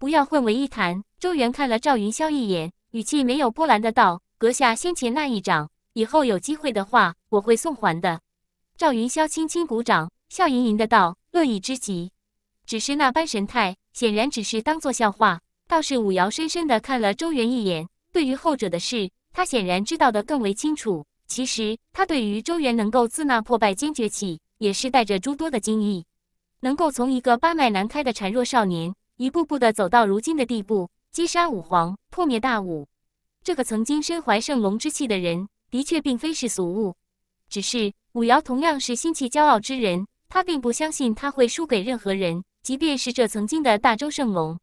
不要混为一谈。周元看了赵云霄一眼，语气没有波澜的道：“阁下先前那一掌，以后有机会的话，我会送还的。”赵云霄轻轻鼓掌，笑盈盈的道：“乐意之极。”只是那般神态，显然只是当做笑话。倒是武瑶深深的看了周元一眼，对于后者的事，他显然知道的更为清楚。其实他对于周元能够自那破败坚决起，也是带着诸多的惊异，能够从一个八脉难开的孱弱少年。一步步的走到如今的地步，击杀武皇，破灭大武，这个曾经身怀圣龙之气的人，的确并非是俗物。只是武瑶同样是心气骄傲之人，他并不相信他会输给任何人，即便是这曾经的大周圣龙。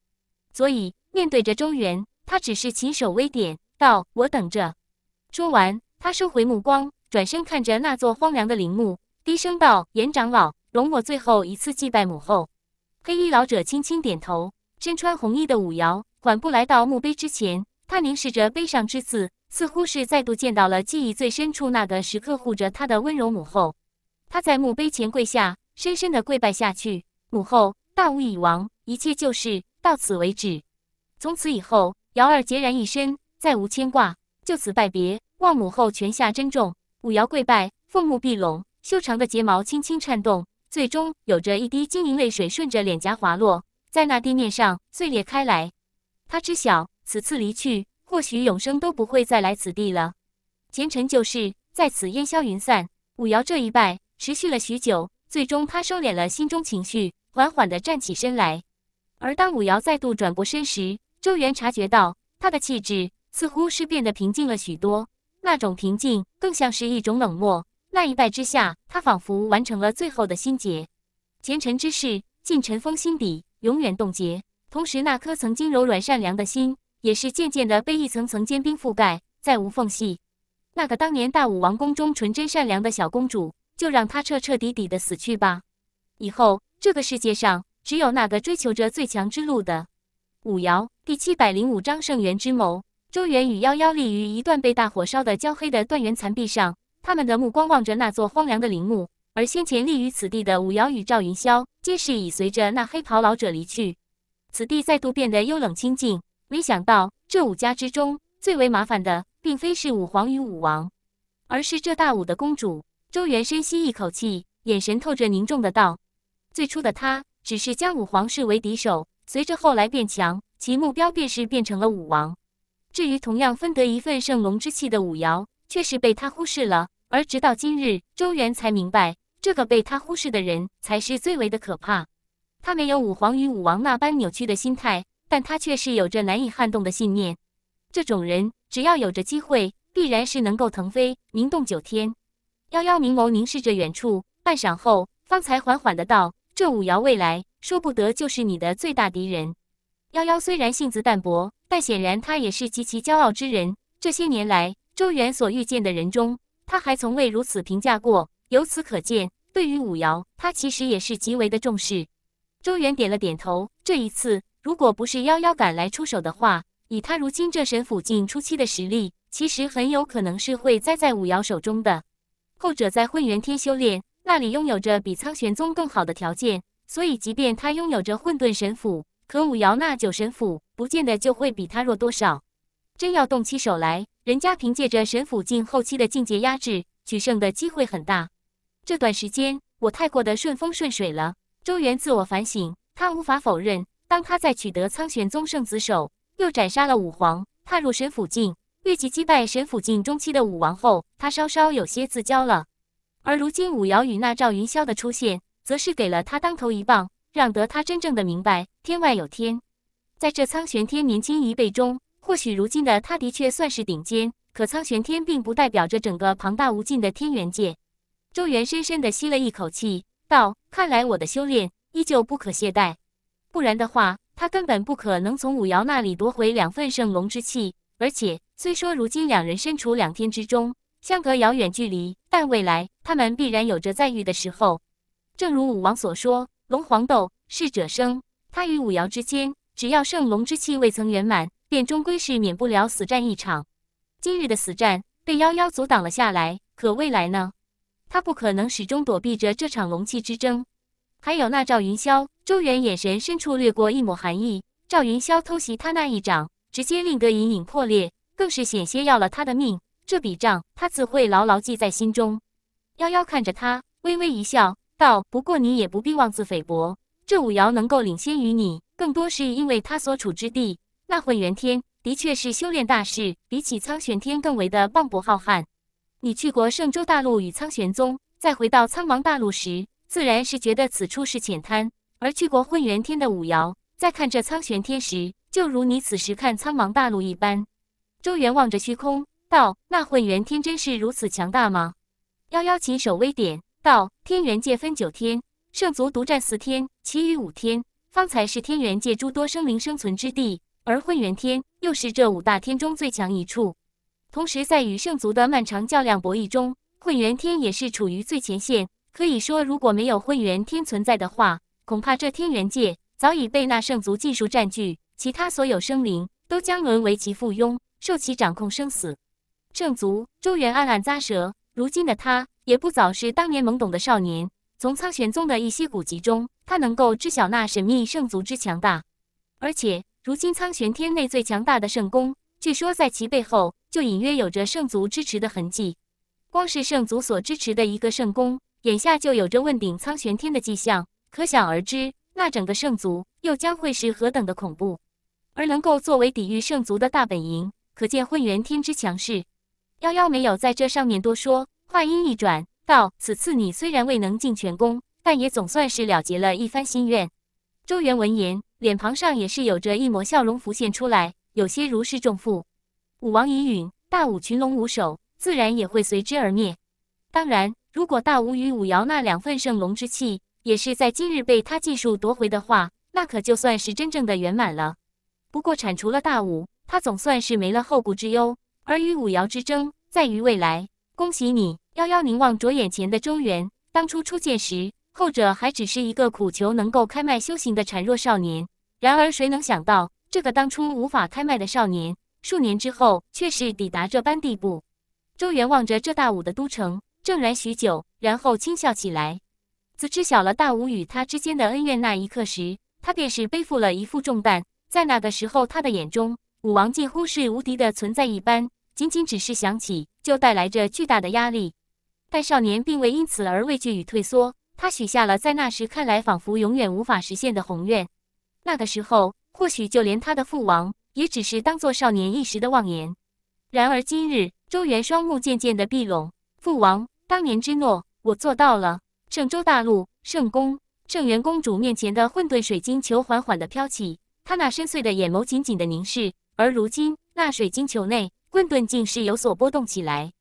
所以面对着周元，他只是起手微点，道：“我等着。”说完，他收回目光，转身看着那座荒凉的陵墓，低声道：“严长老，容我最后一次祭拜母后。”黑衣老者轻轻点头，身穿红衣的武瑶缓步来到墓碑之前，他凝视着碑上之字，似乎是再度见到了记忆最深处那个时刻护着他的温柔母后。他在墓碑前跪下，深深的跪拜下去：“母后，大巫已亡，一切旧事到此为止。从此以后，瑶儿孑然一身，再无牵挂，就此拜别。望母后泉下珍重。”武瑶跪拜，凤目碧拢，修长的睫毛轻轻颤动。最终，有着一滴晶莹泪水顺着脸颊滑落，在那地面上碎裂开来。他知晓此次离去，或许永生都不会再来此地了，前尘旧事在此烟消云散。武瑶这一拜持续了许久，最终他收敛了心中情绪，缓缓地站起身来。而当武瑶再度转过身时，周元察觉到他的气质似乎是变得平静了许多，那种平静更像是一种冷漠。那一拜之下，他仿佛完成了最后的心结，前尘之事尽尘封心底，永远冻结。同时，那颗曾经柔软善良的心，也是渐渐的被一层层坚冰覆盖，再无缝隙。那个当年大武王宫中纯真善良的小公主，就让她彻彻底底的死去吧。以后这个世界上，只有那个追求着最强之路的武瑶。第七百零五章圣元之谋。周元与夭夭立于一段被大火烧的焦黑的断垣残壁上。他们的目光望着那座荒凉的陵墓，而先前立于此地的武瑶与赵云霄，皆是已随着那黑袍老者离去。此地再度变得幽冷清静。没想到，这五家之中最为麻烦的，并非是武皇与武王，而是这大武的公主周元。深吸一口气，眼神透着凝重的道：“最初的他只是将武皇视为敌手，随着后来变强，其目标便是变成了武王。至于同样分得一份圣龙之气的武瑶，却是被他忽视了。”而直到今日，周元才明白，这个被他忽视的人才是最为的可怕。他没有武皇与武王那般扭曲的心态，但他却是有着难以撼动的信念。这种人，只要有着机会，必然是能够腾飞，名动九天。夭夭凝眸凝视着远处，半晌后，方才缓缓的道：“这武瑶，未来说不得就是你的最大敌人。”夭夭虽然性子淡薄，但显然他也是极其骄傲之人。这些年来，周元所遇见的人中，他还从未如此评价过，由此可见，对于武瑶，他其实也是极为的重视。周元点了点头，这一次如果不是妖妖赶来出手的话，以他如今这神府境初期的实力，其实很有可能是会栽在武瑶手中的。后者在混元天修炼，那里拥有着比苍玄宗更好的条件，所以即便他拥有着混沌神斧，可武瑶那九神斧不见得就会比他弱多少。真要动起手来。人家凭借着神斧境后期的境界压制，取胜的机会很大。这段时间我太过的顺风顺水了。周元自我反省，他无法否认，当他在取得苍玄宗圣子手，又斩杀了武皇，踏入神斧境，预计击败神斧境中期的武王后，他稍稍有些自骄了。而如今武瑶与那赵云霄的出现，则是给了他当头一棒，让得他真正的明白天外有天。在这苍玄天年轻一辈中。或许如今的他的确算是顶尖，可苍玄天并不代表着整个庞大无尽的天元界。周元深深的吸了一口气，道：“看来我的修炼依旧不可懈怠，不然的话，他根本不可能从武瑶那里夺回两份圣龙之气。而且，虽说如今两人身处两天之中，相隔遥远距离，但未来他们必然有着再遇的时候。正如武王所说，龙皇斗，适者生。他与武瑶之间，只要圣龙之气未曾圆满。”便终归是免不了死战一场。今日的死战被妖妖阻挡了下来，可未来呢？他不可能始终躲避着这场龙气之争。还有那赵云霄，周元眼神深处掠过一抹寒意。赵云霄偷袭他那一掌，直接令得隐隐破裂，更是险些要了他的命。这笔账，他自会牢牢记在心中。妖妖看着他，微微一笑，道：“不过你也不必妄自菲薄，这五瑶能够领先于你，更多是因为他所处之地。”那混元天的确是修炼大事，比起苍玄天更为的磅礴浩瀚。你去过圣州大陆与苍玄宗，再回到苍茫大陆时，自然是觉得此处是浅滩；而去过混元天的武瑶，再看这苍玄天时，就如你此时看苍茫大陆一般。周元望着虚空道：“那混元天真是如此强大吗？”妖妖起手微点道：“天元界分九天，圣族独占四天，其余五天方才是天元界诸多生灵生存之地。”而混元天又是这五大天中最强一处，同时在与圣族的漫长较量博弈中，混元天也是处于最前线。可以说，如果没有混元天存在的话，恐怕这天元界早已被那圣族技术占据，其他所有生灵都将沦为其附庸，受其掌控生死。圣族周元暗暗咂舌，如今的他也不早是当年懵懂的少年。从苍玄宗的一些古籍中，他能够知晓那神秘圣族之强大，而且。如今苍玄天内最强大的圣宫，据说在其背后就隐约有着圣族支持的痕迹。光是圣族所支持的一个圣宫，眼下就有着问鼎苍玄天的迹象，可想而知，那整个圣族又将会是何等的恐怖。而能够作为抵御圣族的大本营，可见混元天之强势。夭夭没有在这上面多说，话音一转道：“此次你虽然未能进全宫，但也总算是了结了一番心愿。”周元闻言。脸庞上也是有着一抹笑容浮现出来，有些如释重负。武王已陨，大武群龙无首，自然也会随之而灭。当然，如果大武与武瑶那两份圣龙之气也是在今日被他尽数夺回的话，那可就算是真正的圆满了。不过，铲除了大武，他总算是没了后顾之忧，而与武瑶之争在于未来。恭喜你，幺幺凝望着眼前的周元，当初初见时。后者还只是一个苦求能够开脉修行的孱弱少年，然而谁能想到，这个当初无法开脉的少年，数年之后却是抵达这般地步。周元望着这大武的都城，怔然许久，然后轻笑起来。自知晓了大武与他之间的恩怨那一刻时，他便是背负了一副重担。在那个时候，他的眼中，武王几乎是无敌的存在一般，仅仅只是想起，就带来着巨大的压力。但少年并未因此而畏惧与退缩。他许下了在那时看来仿佛永远无法实现的宏愿，那个时候或许就连他的父王也只是当做少年一时的妄言。然而今日，周元双目渐渐的闭拢，父王当年之诺，我做到了。圣周大陆，圣宫，圣元公主面前的混沌水晶球缓缓的飘起，她那深邃的眼眸紧紧的凝视。而如今，那水晶球内混沌竟是有所波动起来，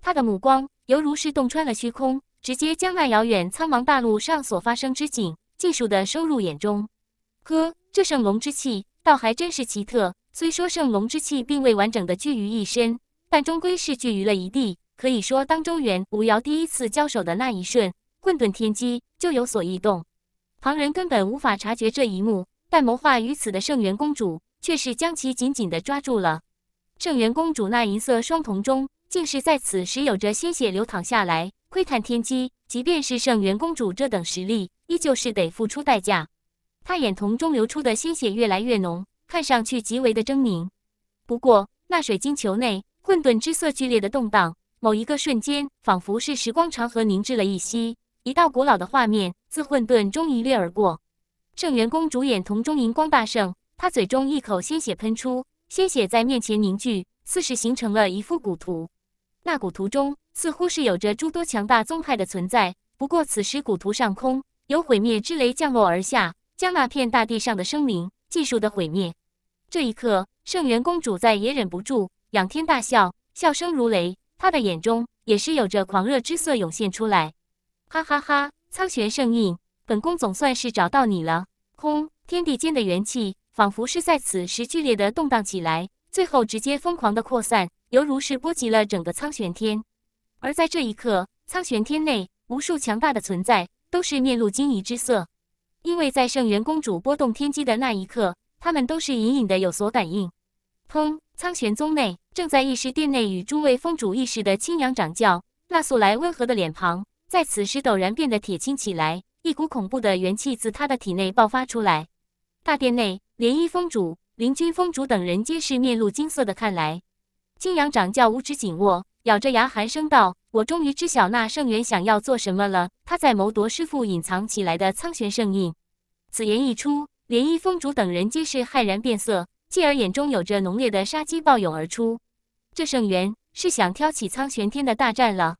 他的目光犹如是洞穿了虚空。直接将那遥远苍茫大陆上所发生之景尽数的收入眼中。呵，这圣龙之气倒还真是奇特。虽说圣龙之气并未完整的聚于一身，但终归是聚于了一地。可以说，当周元、吴瑶第一次交手的那一瞬，混沌天机就有所异动。旁人根本无法察觉这一幕，但谋划于此的圣元公主却是将其紧紧的抓住了。圣元公主那银色双瞳中，竟是在此时有着鲜血流淌下来。窥探天机，即便是圣元公主这等实力，依旧是得付出代价。她眼瞳中流出的鲜血越来越浓，看上去极为的狰狞。不过，那水晶球内混沌之色剧烈的动荡，某一个瞬间，仿佛是时光长河凝滞了一息。一道古老的画面自混沌中一掠而过。圣元公主眼瞳中银光大盛，她嘴中一口鲜血喷出，鲜血在面前凝聚，似是形成了一幅古图。那古图中。似乎是有着诸多强大宗派的存在，不过此时古图上空有毁灭之雷降落而下，将那片大地上的生灵尽数的毁灭。这一刻，圣元公主再也忍不住，仰天大笑，笑声如雷。她的眼中也是有着狂热之色涌现出来。哈哈哈！苍玄圣印，本宫总算是找到你了！空天地间的元气仿佛是在此时剧烈的动荡起来，最后直接疯狂的扩散，犹如是波及了整个苍玄天。而在这一刻，苍玄天内无数强大的存在都是面露惊疑之色，因为在圣元公主波动天机的那一刻，他们都是隐隐的有所感应。砰！苍玄宗内正在议事殿内与诸位峰主议事的青阳掌教，那素来温和的脸庞在此时陡然变得铁青起来，一股恐怖的元气自他的体内爆发出来。大殿内，连衣峰主、林君峰主等人皆是面露惊色的看来，青阳掌教五指紧握。咬着牙寒声道：“我终于知晓那圣元想要做什么了，他在谋夺师傅隐藏起来的苍玄圣印。”此言一出，连漪峰主等人皆是骇然变色，继而眼中有着浓烈的杀机暴涌而出。这圣元是想挑起苍玄天的大战了。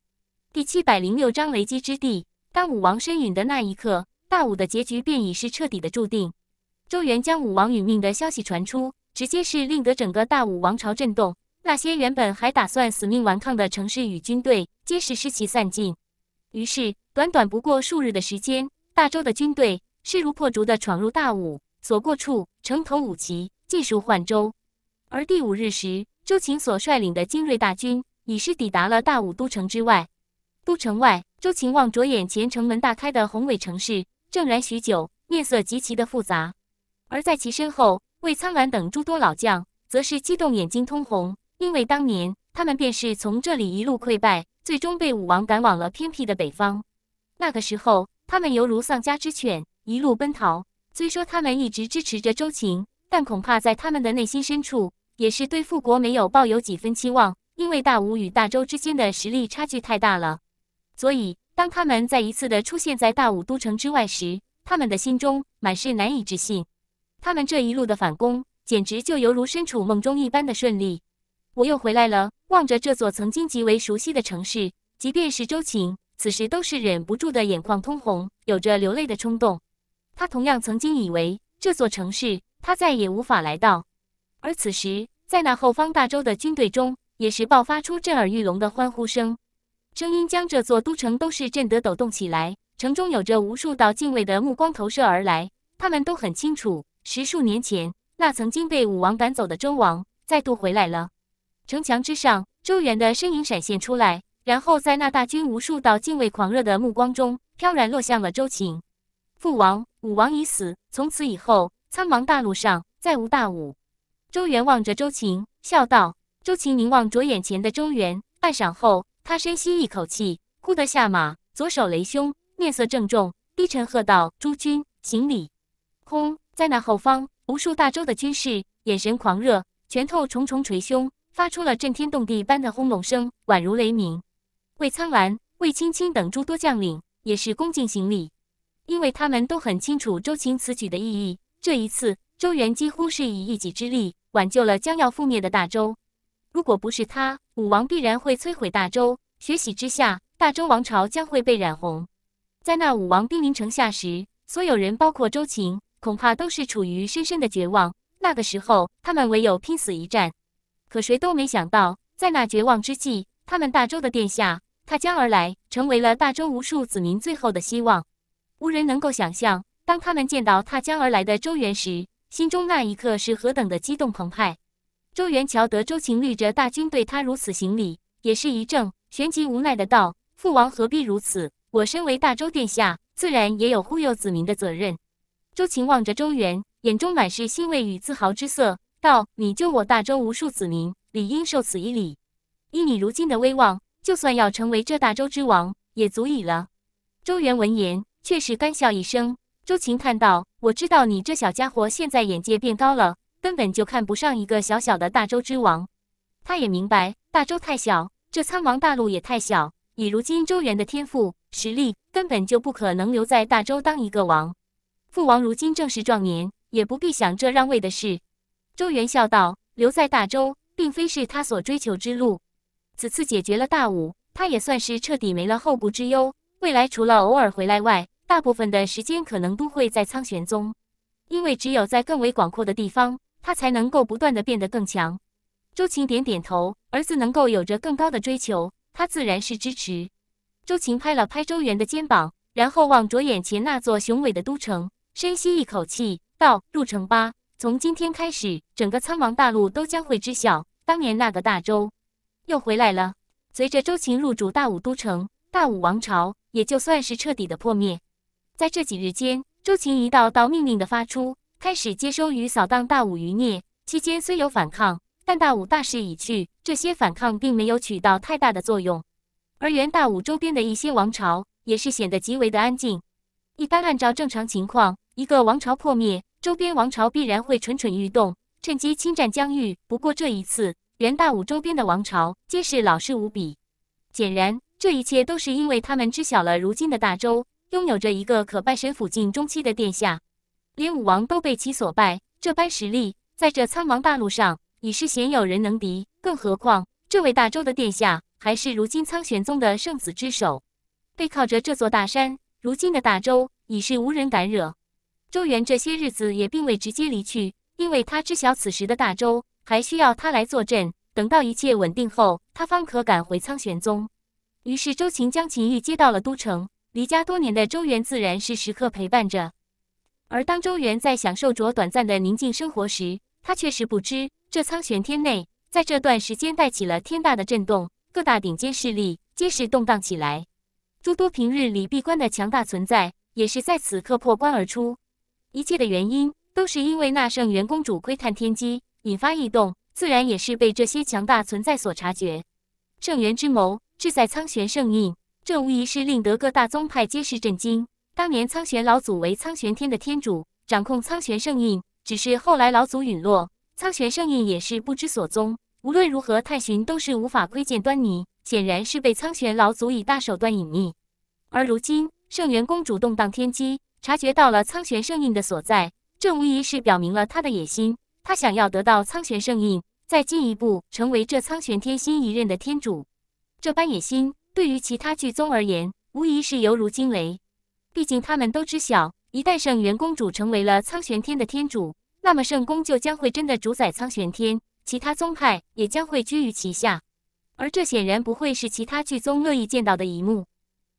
第七百零六章雷击之地。当武王身陨的那一刻，大武的结局便已是彻底的注定。周元将武王殒命的消息传出，直接是令得整个大武王朝震动。那些原本还打算死命顽抗的城市与军队，皆是尸气散尽。于是，短短不过数日的时间，大周的军队势如破竹地闯入大武，所过处城头五旗尽数换州。而第五日时，周秦所率领的精锐大军已是抵达了大武都城之外。都城外，周秦望着眼前城门大开的宏伟城市，怔然许久，面色极其的复杂。而在其身后，魏苍兰等诸多老将，则是激动，眼睛通红。因为当年他们便是从这里一路溃败，最终被武王赶往了偏僻的北方。那个时候，他们犹如丧家之犬，一路奔逃。虽说他们一直支持着周秦，但恐怕在他们的内心深处，也是对复国没有抱有几分期望。因为大吴与大周之间的实力差距太大了，所以当他们再一次的出现在大武都城之外时，他们的心中满是难以置信。他们这一路的反攻，简直就犹如身处梦中一般的顺利。我又回来了，望着这座曾经极为熟悉的城市，即便是周晴，此时都是忍不住的眼眶通红，有着流泪的冲动。他同样曾经以为这座城市他再也无法来到，而此时在那后方大洲的军队中，也是爆发出震耳欲聋的欢呼声，声音将这座都城都是震得抖动起来。城中有着无数道敬畏的目光投射而来，他们都很清楚，十数年前那曾经被武王赶走的周王再度回来了。城墙之上，周元的身影闪现出来，然后在那大军无数道敬畏狂热的目光中，飘然落向了周秦。父王，武王已死，从此以后，苍茫大陆上再无大武。周元望着周秦，笑道。周秦凝望着眼前的周元，半晌后，他深吸一口气，忽地下马，左手雷胸，面色郑重，低沉喝道：“诸君，行礼！”轰，在那后方，无数大周的军士眼神狂热，拳头重重捶胸。发出了震天动地般的轰隆声，宛如雷鸣。魏苍兰、魏青青等诸多将领也是恭敬行礼，因为他们都很清楚周秦此举的意义。这一次，周元几乎是以一己之力挽救了将要覆灭的大周。如果不是他，武王必然会摧毁大周，血洗之下，大周王朝将会被染红。在那武王兵临城下时，所有人，包括周秦，恐怕都是处于深深的绝望。那个时候，他们唯有拼死一战。可谁都没想到，在那绝望之际，他们大周的殿下踏江而来，成为了大周无数子民最后的希望。无人能够想象，当他们见到踏江而来的周元时，心中那一刻是何等的激动澎湃。周元瞧得周秦率着大军对他如此行礼，也是一怔，旋即无奈的道：“父王何必如此？我身为大周殿下，自然也有护佑子民的责任。”周秦望着周元，眼中满是欣慰与自豪之色。道：“你救我大周无数子民，理应受此一礼。依你如今的威望，就算要成为这大周之王，也足以了。”周元闻言，却是干笑一声。周秦叹道：“我知道你这小家伙现在眼界变高了，根本就看不上一个小小的大周之王。他也明白，大周太小，这苍茫大陆也太小，以如今周元的天赋实力，根本就不可能留在大周当一个王。父王如今正是壮年，也不必想这让位的事。”周元笑道：“留在大周，并非是他所追求之路。此次解决了大武，他也算是彻底没了后顾之忧。未来除了偶尔回来外，大部分的时间可能都会在苍玄宗，因为只有在更为广阔的地方，他才能够不断的变得更强。”周晴点点头，儿子能够有着更高的追求，他自然是支持。周晴拍了拍周元的肩膀，然后望着眼前那座雄伟的都城，深吸一口气，道：“入城吧。”从今天开始，整个苍茫大陆都将会知晓，当年那个大周又回来了。随着周秦入主大武都城，大武王朝也就算是彻底的破灭。在这几日间，周秦一道道命令的发出，开始接收与扫荡大武余孽。期间虽有反抗，但大武大势已去，这些反抗并没有起到太大的作用。而原大武周边的一些王朝也是显得极为的安静。一般按照正常情况，一个王朝破灭。周边王朝必然会蠢蠢欲动，趁机侵占疆域。不过这一次，元大武周边的王朝皆是老实无比。显然，这一切都是因为他们知晓了如今的大周拥有着一个可拜神辅境中期的殿下，连武王都被其所拜。这般实力，在这苍茫大陆上已是鲜有人能敌。更何况，这位大周的殿下还是如今苍玄宗的圣子之首，背靠着这座大山，如今的大周已是无人敢惹。周元这些日子也并未直接离去，因为他知晓此时的大周还需要他来坐镇。等到一切稳定后，他方可赶回苍玄宗。于是，周秦将秦玉接到了都城。离家多年的周元自然是时刻陪伴着。而当周元在享受着短暂的宁静生活时，他却是不知，这苍玄天内在这段时间带起了天大的震动，各大顶尖势力皆是动荡起来，诸多平日里闭关的强大存在也是在此刻破关而出。一切的原因都是因为那圣元公主窥探天机，引发异动，自然也是被这些强大存在所察觉。圣元之谋，志在苍玄圣印，这无疑是令得各大宗派皆是震惊。当年苍玄老祖为苍玄天的天主，掌控苍玄圣印，只是后来老祖陨落，苍玄圣印也是不知所踪。无论如何探寻，都是无法窥见端倪，显然是被苍玄老祖以大手段隐匿。而如今，圣元公主动荡天机。察觉到了苍玄圣印的所在，这无疑是表明了他的野心。他想要得到苍玄圣印，再进一步成为这苍玄天新一任的天主。这般野心对于其他巨宗而言，无疑是犹如惊雷。毕竟他们都知晓，一旦圣元公主成为了苍玄天的天主，那么圣宫就将会真的主宰苍玄天，其他宗派也将会居于其下。而这显然不会是其他巨宗乐意见到的一幕。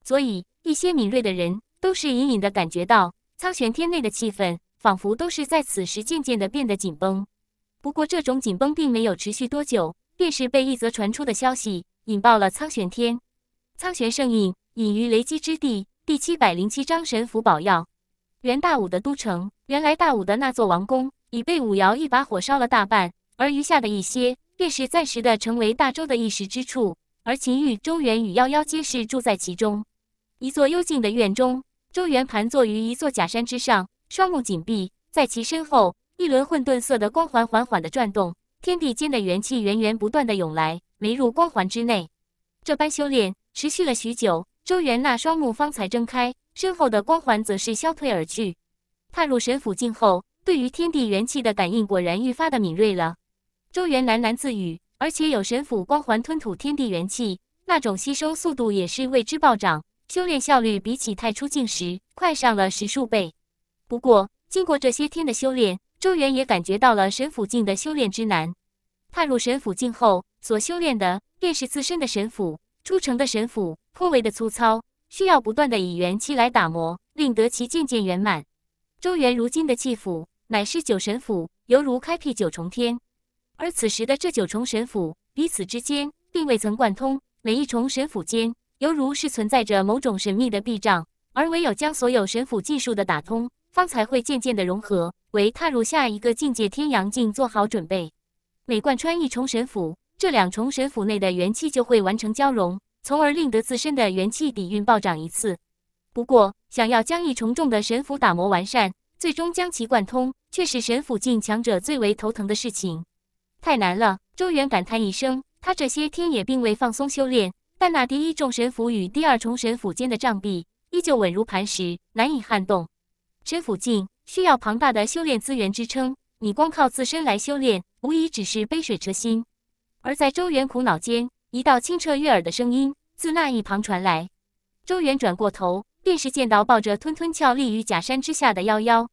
所以，一些敏锐的人。都是隐隐的感觉到苍玄天内的气氛，仿佛都是在此时渐渐的变得紧绷。不过这种紧绷并没有持续多久，便是被一则传出的消息引爆了苍玄天。苍玄圣印隐于雷击之地第七百零七章神符宝药。原大武的都城，原来大武的那座王宫已被武瑶一把火烧了大半，而余下的一些便是暂时的成为大周的一时之处，而秦玉、周元与妖妖皆是住在其中。一座幽静的院中。周元盘坐于一座假山之上，双目紧闭，在其身后，一轮混沌色的光环缓缓地转动，天地间的元气源源不断地涌来，没入光环之内。这般修炼持续了许久，周元那双目方才睁开，身后的光环则是消退而去。踏入神府境后，对于天地元气的感应果然愈发的敏锐了。周元喃喃自语，而且有神府光环吞吐天地元气，那种吸收速度也是为之暴涨。修炼效率比起太初境时快上了十数倍。不过，经过这些天的修炼，周元也感觉到了神府境的修炼之难。踏入神府境后，所修炼的便是自身的神府，出城的神府颇为的粗糙，需要不断的以元气来打磨，令得其渐渐圆满。周元如今的气府乃是九神府，犹如开辟九重天。而此时的这九重神府彼此之间并未曾贯通，每一重神府间。犹如是存在着某种神秘的壁障，而唯有将所有神斧技术的打通，方才会渐渐的融合，为踏入下一个境界天阳境做好准备。每贯穿一重神斧，这两重神斧内的元气就会完成交融，从而令得自身的元气底蕴暴涨一次。不过，想要将一重重的神斧打磨完善，最终将其贯通，却是神斧境强者最为头疼的事情。太难了，周元感叹一声，他这些天也并未放松修炼。但那第一重神斧与第二重神斧间的障壁依旧稳如磐石，难以撼动。神斧境需要庞大的修炼资源支撑，你光靠自身来修炼，无疑只是杯水车薪。而在周元苦恼间，一道清澈悦耳的声音自那一旁传来。周元转过头，便是见到抱着吞吞俏立于假山之下的夭夭。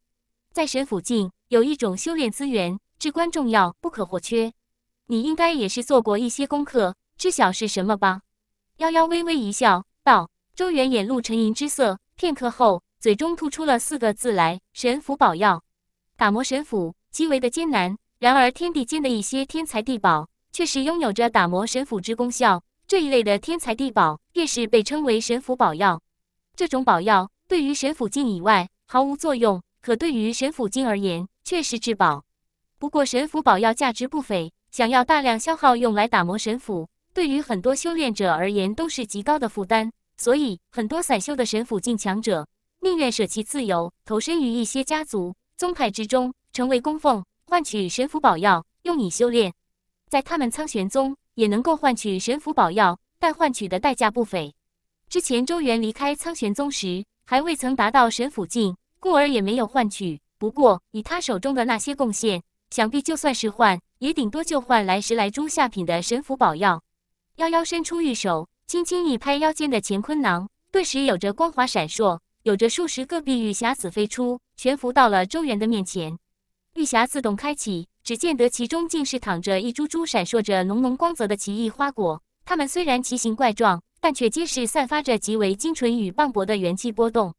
在神府境有一种修炼资源至关重要，不可或缺。你应该也是做过一些功课，知晓是什么吧？夭夭微微一笑，道：“周元眼露沉吟之色，片刻后，嘴中吐出了四个字来：神符宝药。打磨神斧极为的艰难，然而天地间的一些天才地宝却是拥有着打磨神斧之功效。这一类的天才地宝，便是被称为神斧宝药。这种宝药对于神斧境以外毫无作用，可对于神斧境而言，却是至宝。不过神斧宝药价值不菲，想要大量消耗用来打磨神斧。”对于很多修炼者而言都是极高的负担，所以很多散修的神府境强者宁愿舍弃自由，投身于一些家族宗派之中，成为供奉，换取神符宝药，用以修炼。在他们苍玄宗也能够换取神符宝药，但换取的代价不菲。之前周元离开苍玄宗时，还未曾达到神府境，故而也没有换取。不过以他手中的那些贡献，想必就算是换，也顶多就换来十来株下品的神符宝药。幺幺伸出玉手，轻轻一拍腰间的乾坤囊，顿时有着光华闪烁，有着数十个碧玉匣子飞出，悬浮到了周元的面前。玉匣自动开启，只见得其中竟是躺着一株株闪烁着浓浓光泽的奇异花果。它们虽然奇形怪状，但却皆是散发着极为精纯与磅礴的元气波动。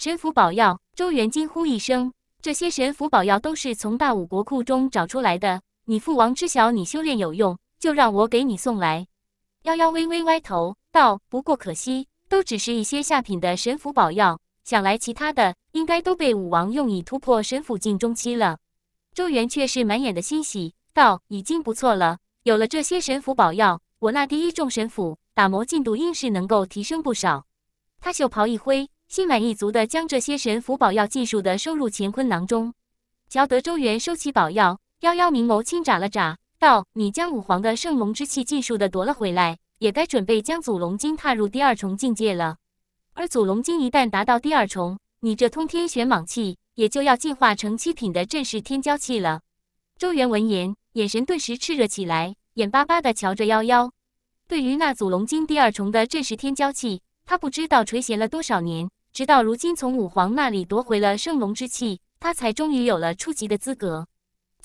神符宝药，周元惊呼一声：“这些神符宝药都是从大武国库中找出来的，你父王知晓你修炼有用，就让我给你送来。”幺幺微微歪头道：“不过可惜，都只是一些下品的神符宝药，想来其他的应该都被武王用以突破神符境中期了。”周元却是满眼的欣喜道：“已经不错了，有了这些神符宝药，我那第一重神符打磨进度应是能够提升不少。”他袖袍一挥，心满意足的将这些神符宝药尽数的收入乾坤囊中。瞧得周元收起宝药，幺幺明眸轻眨了眨。你将武皇的圣龙之气尽数的夺了回来，也该准备将祖龙经踏入第二重境界了。而祖龙经一旦达到第二重，你这通天玄蟒气也就要进化成七品的正式天骄气了。周元闻言，眼神顿时炽热起来，眼巴巴的瞧着夭夭。对于那祖龙经第二重的正式天骄气，他不知道垂涎了多少年，直到如今从武皇那里夺回了圣龙之气，他才终于有了初级的资格。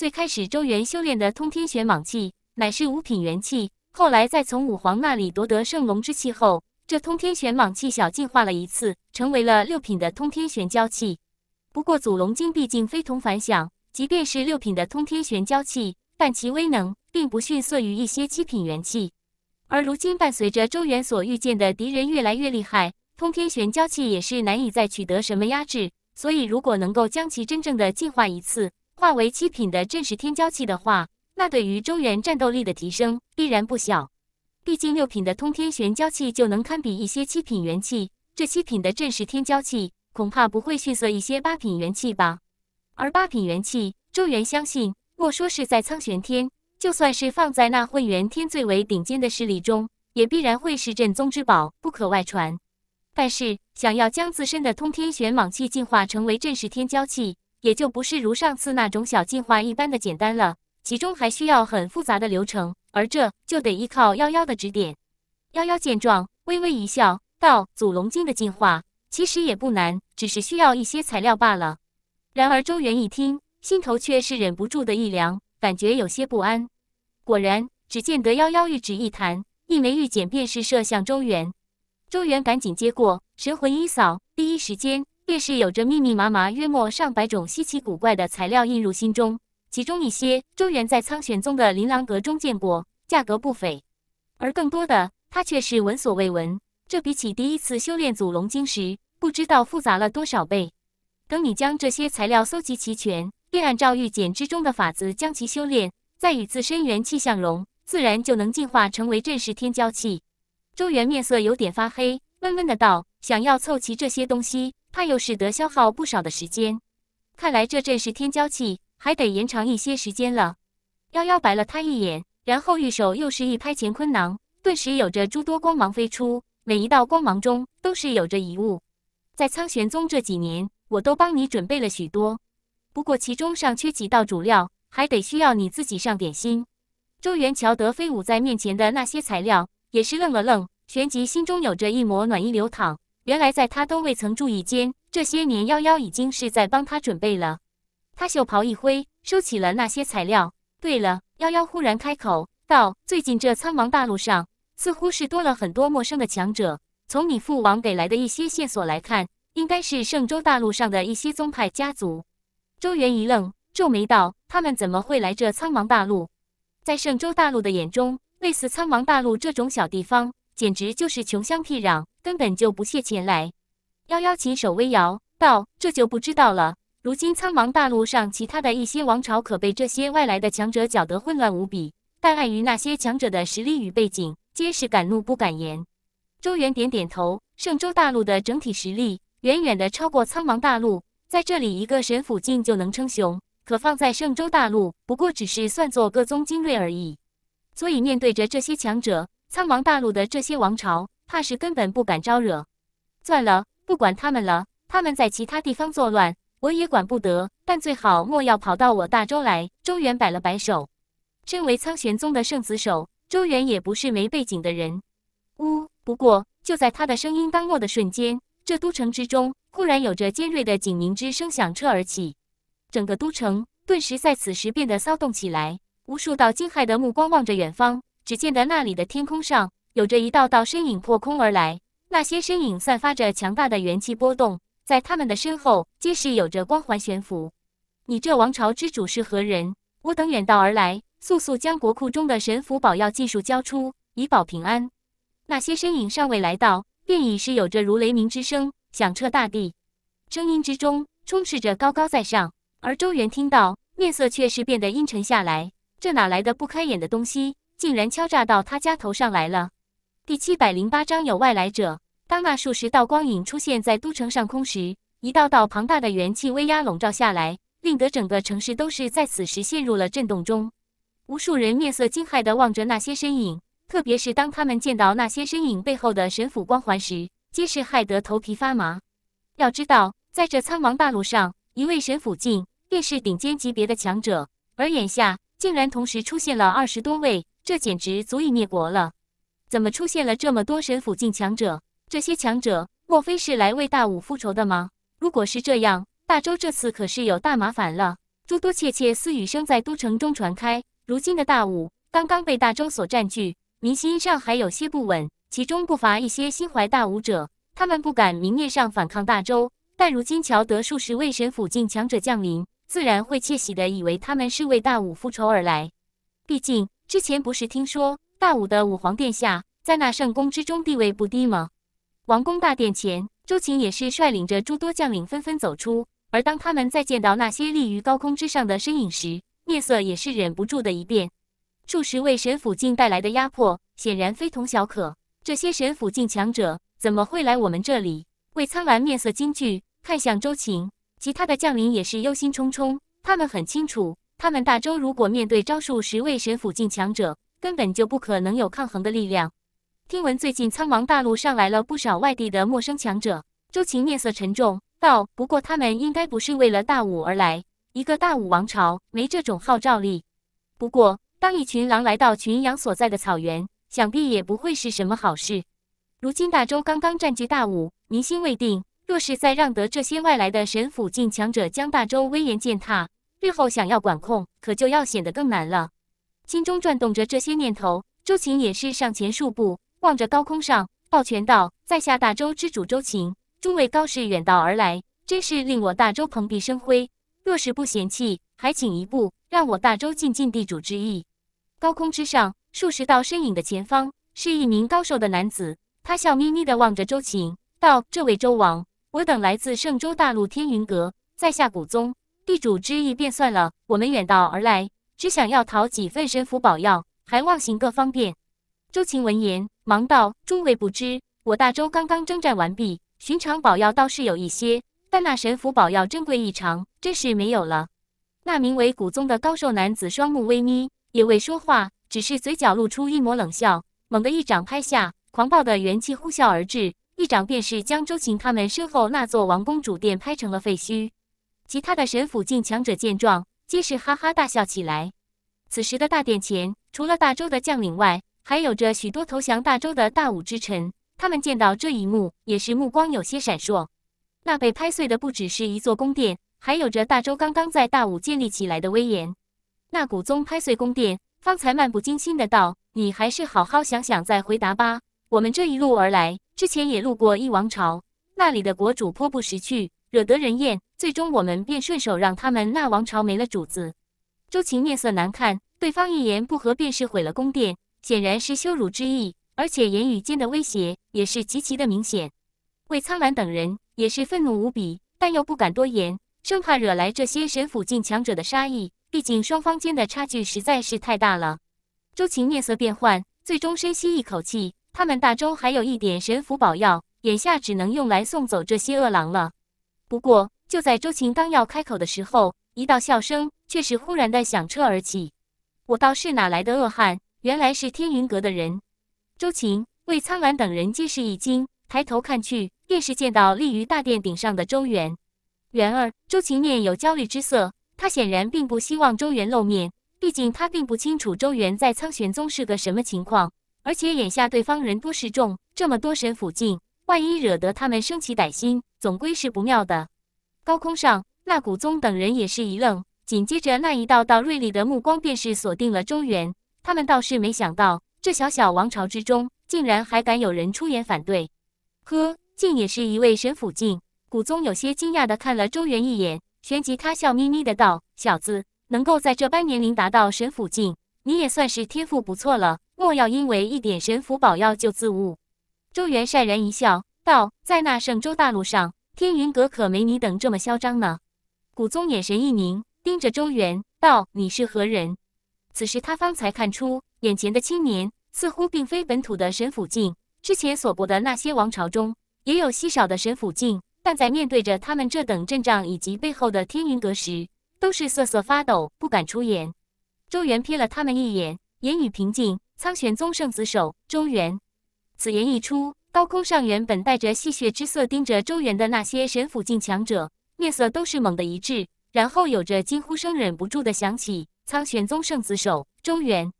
最开始，周元修炼的通天玄蟒气乃是五品元气。后来，在从武皇那里夺得圣龙之气后，这通天玄蟒气小进化了一次，成为了六品的通天玄蛟气。不过，祖龙经毕竟非同凡响，即便是六品的通天玄蛟气，但其威能并不逊色于一些七品元气。而如今，伴随着周元所遇见的敌人越来越厉害，通天玄蛟气也是难以再取得什么压制。所以，如果能够将其真正的进化一次，化为七品的正式天骄气的话，那对于周元战斗力的提升必然不小。毕竟六品的通天玄骄气就能堪比一些七品元气，这七品的正式天骄气恐怕不会逊色一些八品元气吧？而八品元气，周元相信，莫说是在苍玄天，就算是放在那混元天最为顶尖的势力中，也必然会是镇宗之宝，不可外传。但是，想要将自身的通天玄蟒气进化成为正式天骄气。也就不是如上次那种小进化一般的简单了，其中还需要很复杂的流程，而这就得依靠夭夭的指点。夭夭见状，微微一笑，道：“祖龙经的进化其实也不难，只是需要一些材料罢了。”然而周元一听，心头却是忍不住的一凉，感觉有些不安。果然，只见得夭夭玉指一弹，一枚玉简便是射向周元。周元赶紧接过，神魂一扫，第一时间。却是有着密密麻麻约莫上百种稀奇古怪的材料印入心中，其中一些周元在苍玄宗的琳琅阁中见过，价格不菲；而更多的他却是闻所未闻。这比起第一次修炼祖龙经时，不知道复杂了多少倍。等你将这些材料搜集齐全，并按照玉简之中的法子将其修炼，再与自身元气相融，自然就能进化成为正式天骄气。周元面色有点发黑，闷闷的道：“想要凑齐这些东西。”怕又是得消耗不少的时间，看来这阵是天骄气还得延长一些时间了。妖妖白了他一眼，然后玉手又是一拍乾坤囊，顿时有着诸多光芒飞出，每一道光芒中都是有着遗物。在苍玄宗这几年，我都帮你准备了许多，不过其中尚缺几道主料，还得需要你自己上点心。周元乔德飞舞在面前的那些材料，也是愣了愣，旋即心中有着一抹暖意流淌。原来在他都未曾注意间，这些年夭夭已经是在帮他准备了。他袖袍一挥，收起了那些材料。对了，夭夭忽然开口道：“最近这苍茫大陆上，似乎是多了很多陌生的强者。从你父王给来的一些线索来看，应该是圣州大陆上的一些宗派家族。”周元一愣，皱眉道：“他们怎么会来这苍茫大陆？在圣州大陆的眼中，类似苍茫大陆这种小地方。”简直就是穷乡僻壤，根本就不屑前来。夭夭旗手微摇道：“这就不知道了。如今苍茫大陆上其他的一些王朝，可被这些外来的强者搅得混乱无比。但碍于那些强者的实力与背景，皆是敢怒不敢言。”周元点点头：“圣州大陆的整体实力远远的超过苍茫大陆，在这里一个神府境就能称雄，可放在圣州大陆，不过只是算作各宗精锐而已。所以面对着这些强者。”苍茫大陆的这些王朝，怕是根本不敢招惹。算了，不管他们了。他们在其他地方作乱，我也管不得。但最好莫要跑到我大周来。周元摆了摆手。身为苍玄宗的圣子手，周元也不是没背景的人。呜，不过就在他的声音刚落的瞬间，这都城之中忽然有着尖锐的警鸣之声响彻而起，整个都城顿时在此时变得骚动起来，无数道惊骇的目光望着远方。只见得那里的天空上有着一道道身影破空而来，那些身影散发着强大的元气波动，在他们的身后皆是有着光环悬浮。你这王朝之主是何人？我等远道而来，速速将国库中的神符宝药技术交出，以保平安。那些身影尚未来到，便已是有着如雷鸣之声响彻大地，声音之中充斥着高高在上。而周元听到，面色却是变得阴沉下来。这哪来的不开眼的东西？竟然敲诈到他家头上来了。第七百零八章有外来者。当那数十道光影出现在都城上空时，一道道庞大的元气威压笼罩下来，令得整个城市都是在此时陷入了震动中。无数人面色惊骇的望着那些身影，特别是当他们见到那些身影背后的神府光环时，皆是害得头皮发麻。要知道，在这苍茫大陆上，一位神府境便是顶尖级别的强者，而眼下竟然同时出现了二十多位。这简直足以灭国了！怎么出现了这么多神府境强者？这些强者莫非是来为大武复仇的吗？如果是这样，大周这次可是有大麻烦了。诸多窃窃私语声在都城中传开。如今的大武刚刚被大周所占据，民心尚还有些不稳，其中不乏一些心怀大武者。他们不敢明面上反抗大周，但如今瞧得数十位神府境强者降临，自然会窃喜的，以为他们是为大武复仇而来。毕竟。之前不是听说大武的武皇殿下在那圣宫之中地位不低吗？王宫大殿前，周秦也是率领着诸多将领纷纷走出。而当他们再见到那些立于高空之上的身影时，面色也是忍不住的一变。数十位神府境带来的压迫，显然非同小可。这些神府境强者怎么会来我们这里？魏苍兰面色惊惧，看向周秦。其他的将领也是忧心忡忡，他们很清楚。他们大周如果面对招数十位神府境强者，根本就不可能有抗衡的力量。听闻最近苍茫大陆上来了不少外地的陌生强者，周晴面色沉重道：“不过他们应该不是为了大武而来，一个大武王朝没这种号召力。不过，当一群狼来到群羊所在的草原，想必也不会是什么好事。如今大周刚刚占据大武，民心未定，若是再让得这些外来的神府境强者将大周威严践踏，日后想要管控，可就要显得更难了。心中转动着这些念头，周晴也是上前数步，望着高空上，抱拳道：“在下大周之主周晴，诸位高士远道而来，真是令我大周蓬荜生辉。若是不嫌弃，还请一步，让我大周尽尽地主之谊。”高空之上，数十道身影的前方，是一名高瘦的男子，他笑眯眯地望着周晴，道：“这位周王，我等来自圣州大陆天云阁，在下古宗。”地主之意便算了，我们远道而来，只想要讨几份神符宝药，还望行个方便。周晴闻言，忙道：“诸位不知，我大周刚刚征战完毕，寻常宝药倒是有一些，但那神符宝药珍贵异常，真是没有了。”那名为古宗的高瘦男子双目微眯，也未说话，只是嘴角露出一抹冷笑，猛地一掌拍下，狂暴的元气呼啸而至，一掌便是将周晴他们身后那座王宫主殿拍成了废墟。其他的神府境强者见状，皆是哈哈大笑起来。此时的大殿前，除了大周的将领外，还有着许多投降大周的大武之臣。他们见到这一幕，也是目光有些闪烁。那被拍碎的不只是一座宫殿，还有着大周刚刚在大武建立起来的威严。那古宗拍碎宫殿，方才漫不经心的道：“你还是好好想想再回答吧。我们这一路而来，之前也路过一王朝，那里的国主颇不识趣，惹得人厌。”最终，我们便顺手让他们那王朝没了主子。周晴面色难看，对方一言不合便是毁了宫殿，显然是羞辱之意，而且言语间的威胁也是极其的明显。魏苍兰等人也是愤怒无比，但又不敢多言，生怕惹来这些神府境强者的杀意。毕竟双方间的差距实在是太大了。周晴面色变幻，最终深吸一口气，他们大周还有一点神符宝药，眼下只能用来送走这些恶狼了。不过。就在周琴刚要开口的时候，一道笑声却是忽然的响彻而起。我道是哪来的恶汉？原来是天云阁的人。周琴、魏苍兰等人皆是一惊，抬头看去，便是见到立于大殿顶上的周元。元儿，周琴面有焦虑之色，他显然并不希望周元露面。毕竟他并不清楚周元在苍玄宗是个什么情况，而且眼下对方人多势众，这么多神府境，万一惹得他们生起歹心，总归是不妙的。高空上，那古宗等人也是一愣，紧接着那一道道锐利的目光便是锁定了周元。他们倒是没想到，这小小王朝之中，竟然还敢有人出言反对。呵，竟也是一位神府境！古宗有些惊讶的看了周元一眼，旋即他笑眯眯的道：“小子，能够在这般年龄达到神府境，你也算是天赋不错了。莫要因为一点神符宝药就自误。”周元潸然一笑，道：“在那圣州大陆上。”天云阁可没你等这么嚣张呢！古宗眼神一凝，盯着周元道：“你是何人？”此时他方才看出，眼前的青年似乎并非本土的神府境。之前所博的那些王朝中，也有稀少的神府境，但在面对着他们这等阵仗以及背后的天云阁时，都是瑟瑟发抖，不敢出言。周元瞥了他们一眼，言语平静：“苍玄宗圣子，守周元。”此言一出。高空上原本带着戏谑之色盯着周元的那些神府境强者，面色都是猛地一滞，然后有着惊呼声忍不住的响起。苍玄宗圣子手周元，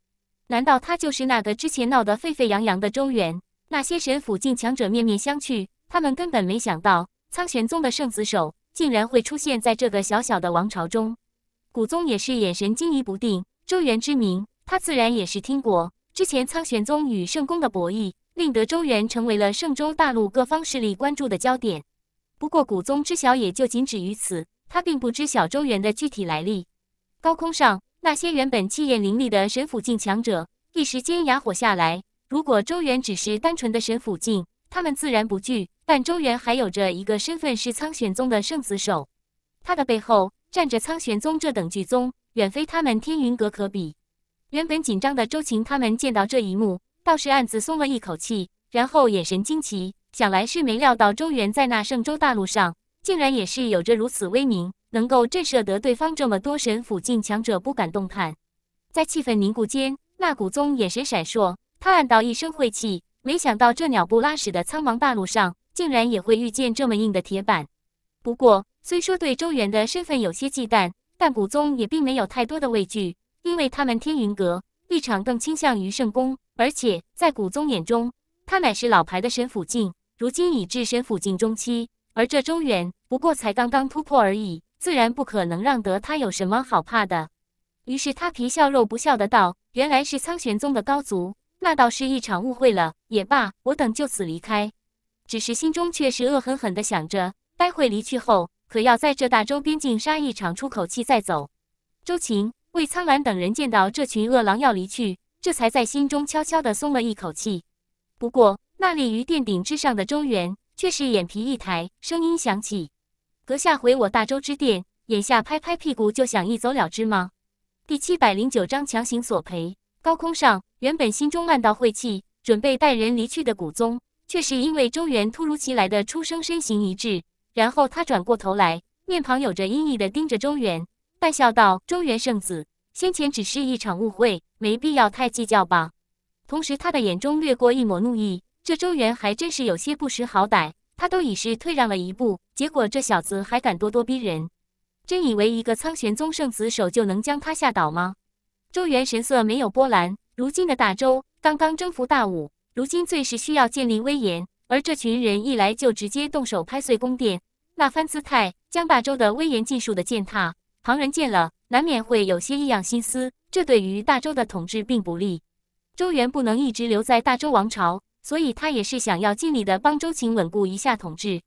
难道他就是那个之前闹得沸沸扬扬的周元？那些神府境强者面面相觑，他们根本没想到苍玄宗的圣子手竟然会出现在这个小小的王朝中。古宗也是眼神惊疑不定，周元之名，他自然也是听过。之前苍玄宗与圣宫的博弈。令得周元成为了圣州大陆各方势力关注的焦点。不过，古宗知晓也就仅止于此，他并不知晓周元的具体来历。高空上，那些原本气焰凌厉的神府境强者，一时间哑火下来。如果周元只是单纯的神府境，他们自然不惧；但周元还有着一个身份，是苍玄宗的圣子手，他的背后站着苍玄宗这等巨宗，远非他们天云阁可比。原本紧张的周晴他们见到这一幕。倒是暗自松了一口气，然后眼神惊奇，想来是没料到周元在那圣州大陆上竟然也是有着如此威名，能够震慑得对方这么多神府境强者不敢动弹。在气氛凝固间，那古宗眼神闪烁，他暗道一声晦气，没想到这鸟不拉屎的苍茫大陆上竟然也会遇见这么硬的铁板。不过虽说对周元的身份有些忌惮，但古宗也并没有太多的畏惧，因为他们天云阁立场更倾向于圣宫。而且在古宗眼中，他乃是老牌的神府境，如今已至神府境中期，而这中原不过才刚刚突破而已，自然不可能让得他有什么好怕的。于是他皮笑肉不笑的道：“原来是苍玄宗的高足，那倒是一场误会了。也罢，我等就此离开。只是心中却是恶狠狠的想着，待会离去后，可要在这大周边境杀一场出口气再走。”周晴、魏苍兰等人见到这群恶狼要离去。这才在心中悄悄地松了一口气。不过，那立于殿顶之上的周元却是眼皮一抬，声音响起：“阁下回我大周之殿，眼下拍拍屁股就想一走了之吗？”第七百零九章强行索赔。高空上，原本心中暗道晦气，准备带人离去的古宗，却是因为周元突如其来的出声，身形一滞，然后他转过头来，面庞有着阴翳的盯着周元，淡笑道：“周元圣子，先前只是一场误会。”没必要太计较吧。同时，他的眼中掠过一抹怒意。这周元还真是有些不识好歹。他都已是退让了一步，结果这小子还敢咄咄逼人，真以为一个苍玄宗圣子手就能将他吓倒吗？周元神色没有波澜。如今的大周刚刚征服大武，如今最是需要建立威严。而这群人一来就直接动手拍碎宫殿，那番姿态将霸州的威严尽数的践踏，旁人见了难免会有些异样心思。这对于大周的统治并不利，周元不能一直留在大周王朝，所以他也是想要尽力的帮周秦稳固一下统治。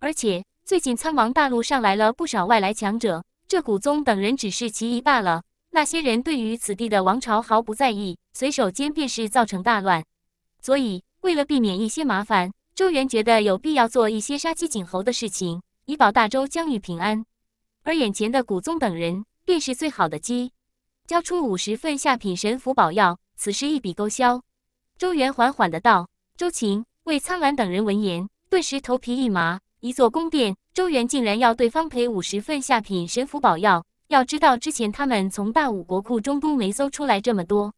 而且最近苍王大陆上来了不少外来强者，这古宗等人只是其一罢了。那些人对于此地的王朝毫不在意，随手间便是造成大乱。所以为了避免一些麻烦，周元觉得有必要做一些杀鸡儆猴的事情，以保大周疆域平安。而眼前的古宗等人便是最好的鸡。交出五十份下品神符宝药，此事一笔勾销。”周元缓缓的道。周晴、魏苍兰等人闻言，顿时头皮一麻。一座宫殿，周元竟然要对方赔五十份下品神符宝药？要知道，之前他们从大武国库中都没搜出来这么多，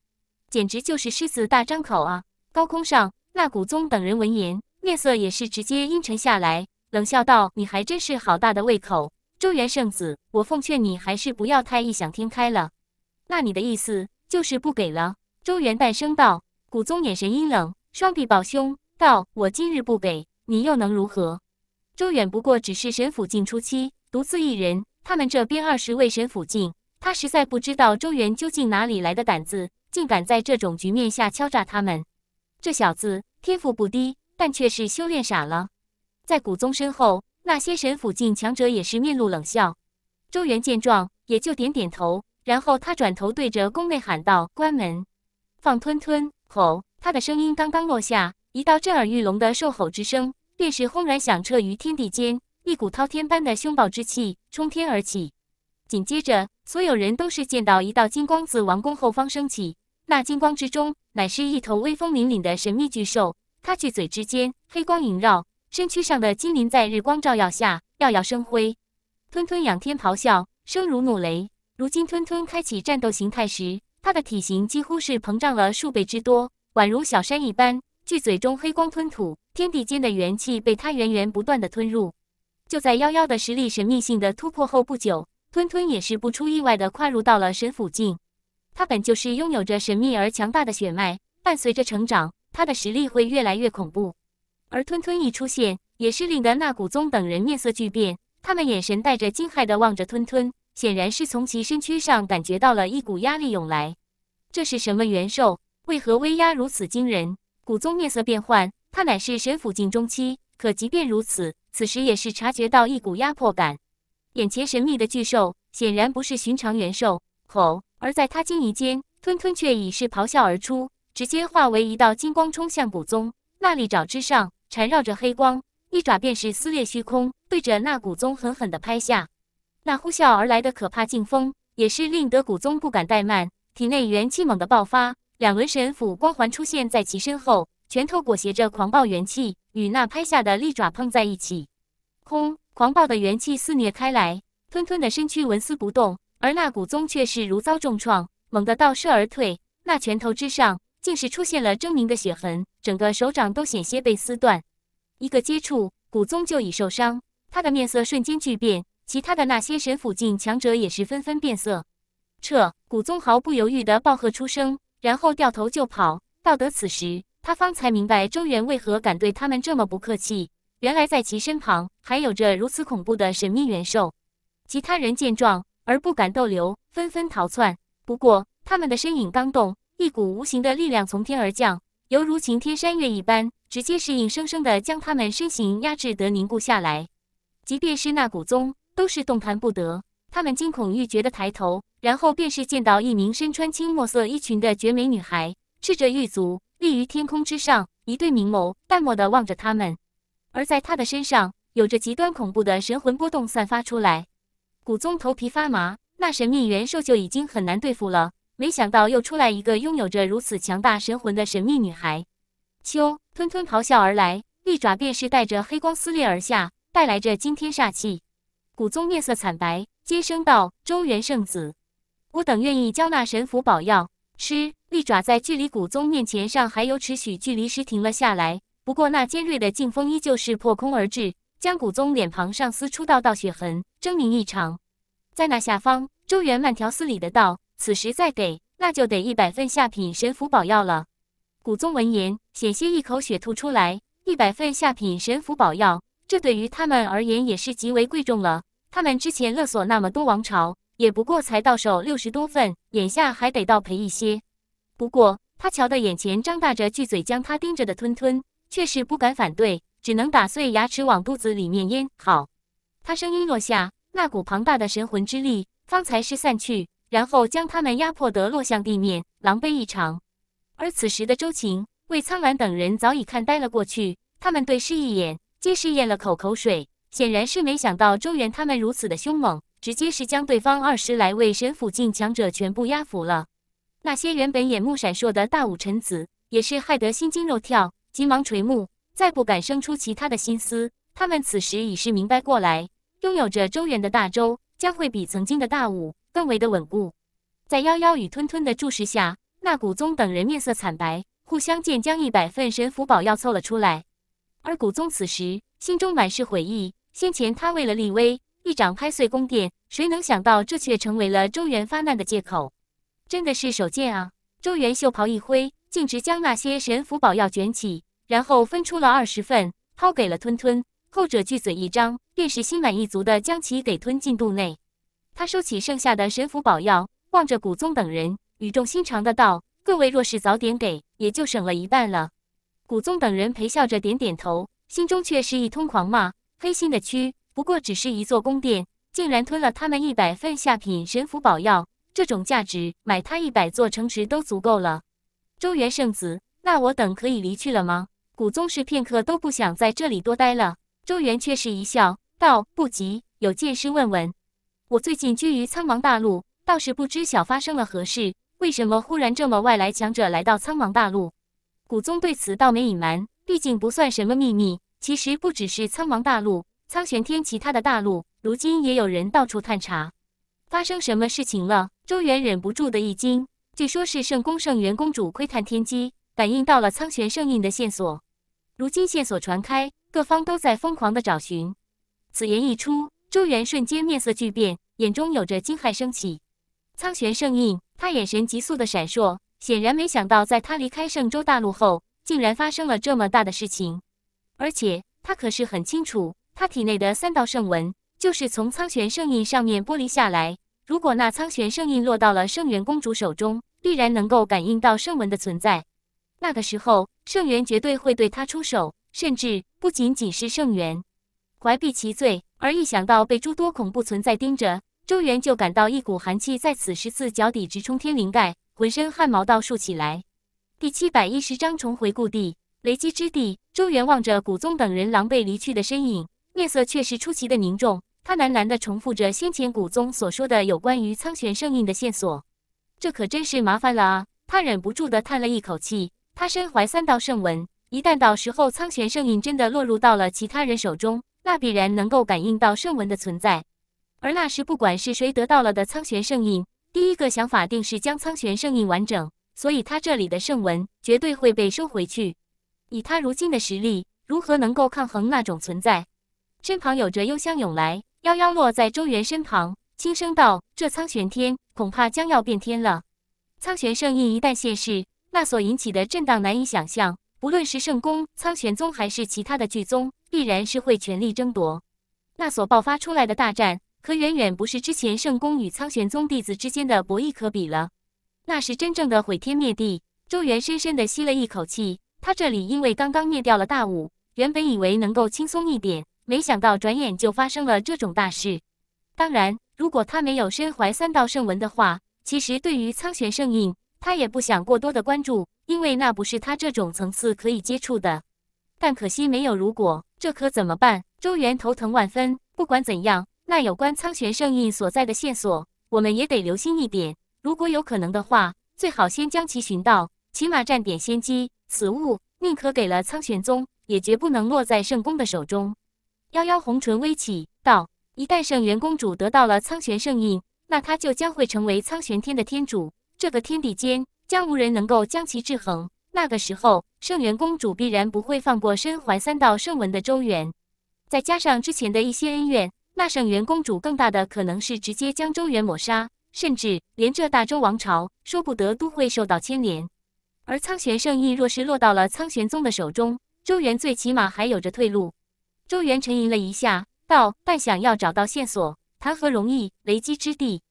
简直就是狮子大张口啊！高空上，那古宗等人闻言，面色也是直接阴沉下来，冷笑道：“你还真是好大的胃口，周元圣子，我奉劝你还是不要太异想天开了。”那你的意思就是不给了？周元诞生道，古宗眼神阴冷，双臂抱胸道：“我今日不给你，又能如何？”周远不过只是神府境初期，独自一人，他们这边二十位神府境，他实在不知道周元究竟哪里来的胆子，竟敢在这种局面下敲诈他们。这小子天赋不低，但却是修炼傻了。在古宗身后，那些神府境强者也是面露冷笑。周元见状，也就点点头。然后他转头对着宫内喊道：“关门，放吞吞吼！”他的声音刚刚落下，一道震耳欲聋的兽吼之声便是轰然响彻于天地间，一股滔天般的凶暴之气冲天而起。紧接着，所有人都是见到一道金光自王宫后方升起，那金光之中乃是一头威风凛凛的神秘巨兽，它巨嘴之间黑光萦绕，身躯上的金鳞在日光照耀下耀耀生辉。吞吞仰天咆哮，声如怒雷。如今吞吞开启战斗形态时，他的体型几乎是膨胀了数倍之多，宛如小山一般。巨嘴中黑光吞吐，天地间的元气被他源源不断的吞入。就在妖妖的实力神秘性的突破后不久，吞吞也是不出意外的跨入到了神府境。他本就是拥有着神秘而强大的血脉，伴随着成长，他的实力会越来越恐怖。而吞吞一出现，也是令得那古宗等人面色巨变，他们眼神带着惊骇的望着吞吞。显然是从其身躯上感觉到了一股压力涌来，这是什么元兽？为何威压如此惊人？古宗面色变幻，他乃是神府境中期，可即便如此，此时也是察觉到一股压迫感。眼前神秘的巨兽显然不是寻常元兽。吼！而在他惊疑间，吞吞却已是咆哮而出，直接化为一道金光冲向古宗。那利爪之上缠绕着黑光，一爪便是撕裂虚空，对着那古宗狠狠的拍下。那呼啸而来的可怕劲风，也是令得古宗不敢怠慢，体内元气猛地爆发，两轮神斧光环出现在其身后，拳头裹挟着狂暴元气，与那拍下的利爪碰在一起，轰！狂暴的元气肆虐开来，吞吞的身躯纹丝不动，而那古宗却是如遭重创，猛地倒射而退。那拳头之上，竟是出现了狰狞的血痕，整个手掌都险些被撕断。一个接触，古宗就已受伤，他的面色瞬间巨变。其他的那些神府境强者也是纷纷变色，撤古宗毫不犹豫地暴喝出声，然后掉头就跑。到得此时他方才明白周元为何敢对他们这么不客气，原来在其身旁还有着如此恐怖的神秘元兽。其他人见状而不敢逗留，纷纷逃窜。不过他们的身影刚动，一股无形的力量从天而降，犹如晴天山岳一般，直接是硬生生地将他们身形压制得凝固下来。即便是那古宗。都是动弹不得，他们惊恐欲绝的抬头，然后便是见到一名身穿青墨色衣裙的绝美女孩，赤着玉足立于天空之上，一对明眸淡漠的望着他们。而在她的身上，有着极端恐怖的神魂波动散发出来。古宗头皮发麻，那神秘元兽就已经很难对付了，没想到又出来一个拥有着如此强大神魂的神秘女孩。秋吞吞咆哮而来，利爪便是带着黑光撕裂而下，带来着惊天煞气。古宗面色惨白，接声道：“中原圣子，吾等愿意交纳神符宝药。”吃利爪在距离古宗面前上还有尺许距离时停了下来，不过那尖锐的劲风依旧是破空而至，将古宗脸庞上撕出道道血痕，狰狞异常。在那下方，周元慢条斯理的道：“此时再给，那就得一百份下品神符宝药了。”古宗闻言，险些一口血吐出来。一百份下品神符宝药。这对于他们而言也是极为贵重了。他们之前勒索那么多王朝，也不过才到手六十多份，眼下还得倒赔一些。不过他瞧得眼前张大着巨嘴将他盯着的吞吞，却是不敢反对，只能打碎牙齿往肚子里面咽。好，他声音落下，那股庞大的神魂之力方才是散去，然后将他们压迫得落向地面，狼狈异常。而此时的周晴、魏苍兰等人早已看呆了过去，他们对视一眼。皆是咽了口口水，显然是没想到周元他们如此的凶猛，直接是将对方二十来位神府境强者全部压服了。那些原本眼目闪烁的大武臣子也是害得心惊肉跳，急忙垂目，再不敢生出其他的心思。他们此时已是明白过来，拥有着周元的大周将会比曾经的大武更为的稳固。在夭夭与吞吞的注视下，那古宗等人面色惨白，互相间将一百份神符宝药凑了出来。而古宗此时心中满是悔意，先前他为了立威，一掌拍碎宫殿，谁能想到这却成为了周元发难的借口？真的是手贱啊！周元袖袍一挥，径直将那些神符宝药卷起，然后分出了二十份，抛给了吞吞。后者巨嘴一张，便是心满意足的将其给吞进肚内。他收起剩下的神符宝药，望着古宗等人，语重心长的道：“各位若是早点给，也就省了一半了。”古宗等人陪笑着点点头，心中却是一通狂骂：“黑心的蛆！不过只是一座宫殿，竟然吞了他们一百份下品神符宝药，这种价值，买他一百座城池都足够了。”周元圣子，那我等可以离去了吗？古宗是片刻都不想在这里多待了。周元却是一笑，道：“不急，有件事问问。我最近居于苍茫大陆，倒是不知晓发生了何事，为什么忽然这么外来强者来到苍茫大陆？”古宗对此倒没隐瞒，毕竟不算什么秘密。其实不只是苍茫大陆、苍玄天，其他的大陆如今也有人到处探查，发生什么事情了？周元忍不住的一惊。据说是圣宫圣元公主窥探天机，感应到了苍玄圣印的线索。如今线索传开，各方都在疯狂的找寻。此言一出，周元瞬间面色巨变，眼中有着惊骇升起。苍玄圣印，他眼神急速的闪烁。显然没想到，在他离开圣州大陆后，竟然发生了这么大的事情。而且他可是很清楚，他体内的三道圣纹就是从苍玄圣印上面剥离下来。如果那苍玄圣印落到了圣元公主手中，必然能够感应到圣纹的存在。那个时候，圣元绝对会对他出手，甚至不仅仅是圣元，怀璧其罪。而一想到被诸多恐怖存在盯着，周元就感到一股寒气在此时自脚底直冲天灵盖。浑身汗毛倒竖起来。第七百一十章重回故地雷击之地。周元望着古宗等人狼狈离去的身影，面色却是出奇的凝重。他喃喃地重复着先前古宗所说的有关于苍玄圣印的线索。这可真是麻烦了啊！他忍不住地叹了一口气。他身怀三道圣文，一旦到时候苍玄圣印真的落入到了其他人手中，那必然能够感应到圣文的存在。而那时，不管是谁得到了的苍玄圣印。第一个想法定是将苍玄圣印完整，所以他这里的圣文绝对会被收回去。以他如今的实力，如何能够抗衡那种存在？身旁有着幽香涌来，夭夭落在周元身旁，轻声道：“这苍玄天恐怕将要变天了。苍玄圣印一旦现世，那所引起的震荡难以想象。不论是圣宫、苍玄宗，还是其他的巨宗，必然是会全力争夺。那所爆发出来的大战。”可远远不是之前圣宫与苍玄宗弟子之间的博弈可比了，那是真正的毁天灭地。周元深深的吸了一口气，他这里因为刚刚灭掉了大武，原本以为能够轻松一点，没想到转眼就发生了这种大事。当然，如果他没有身怀三道圣文的话，其实对于苍玄圣印，他也不想过多的关注，因为那不是他这种层次可以接触的。但可惜没有如果，这可怎么办？周元头疼万分。不管怎样。那有关苍玄圣印所在的线索，我们也得留心一点。如果有可能的话，最好先将其寻到，起码占点先机。此物宁可给了苍玄宗，也绝不能落在圣宫的手中。夭夭红唇微启，道：“一旦圣元公主得到了苍玄圣印，那她就将会成为苍玄天的天主，这个天地间将无人能够将其制衡。那个时候，圣元公主必然不会放过身怀三道圣文的周元，再加上之前的一些恩怨。”那圣元公主更大的可能是直接将周元抹杀，甚至连这大周王朝说不得都会受到牵连。而苍玄圣意若是落到了苍玄宗的手中，周元最起码还有着退路。周元沉吟了一下，道：“但想要找到线索，谈何容易？雷击之地，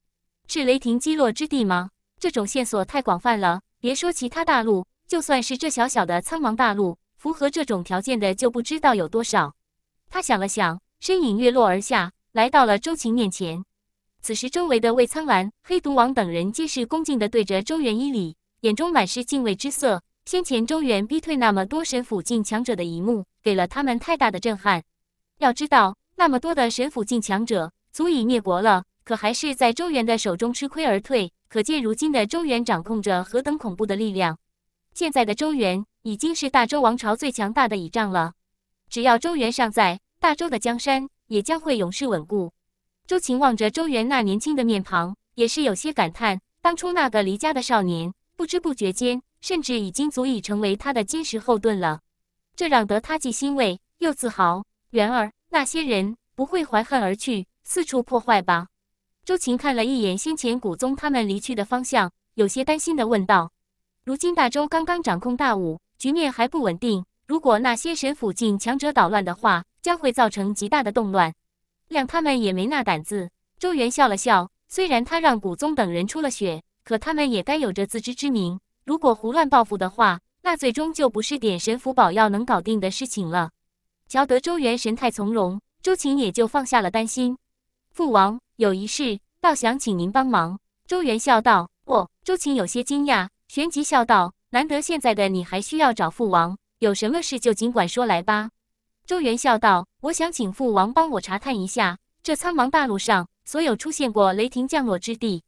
是雷霆击落之地吗？这种线索太广泛了，别说其他大陆，就算是这小小的苍茫大陆，符合这种条件的就不知道有多少。”他想了想，身影月落而下。来到了周秦面前，此时周围的魏苍兰、黑毒王等人皆是恭敬的对着周元一礼，眼中满是敬畏之色。先前周元逼退那么多神府境强者的一幕，给了他们太大的震撼。要知道，那么多的神府境强者足以灭国了，可还是在周元的手中吃亏而退，可见如今的周元掌控着何等恐怖的力量。现在的周元已经是大周王朝最强大的倚仗了，只要周元尚在，大周的江山。也将会永世稳固。周晴望着周元那年轻的面庞，也是有些感叹：当初那个离家的少年，不知不觉间，甚至已经足以成为他的坚实后盾了。这让得他既欣慰又自豪。元儿，那些人不会怀恨而去，四处破坏吧？周晴看了一眼先前古宗他们离去的方向，有些担心的问道：“如今大周刚刚掌控大武，局面还不稳定。如果那些神府境强者捣乱的话……”将会造成极大的动乱，谅他们也没那胆子。周元笑了笑，虽然他让古宗等人出了血，可他们也该有着自知之明。如果胡乱报复的话，那最终就不是点神符宝药能搞定的事情了。瞧得周元神态从容，周琴也就放下了担心。父王有一事，倒想请您帮忙。周元笑道：“哦。”周琴有些惊讶，旋即笑道：“难得现在的你还需要找父王，有什么事就尽管说来吧。”周元笑道：“我想请父王帮我查探一下，这苍茫大陆上所有出现过雷霆降落之地。”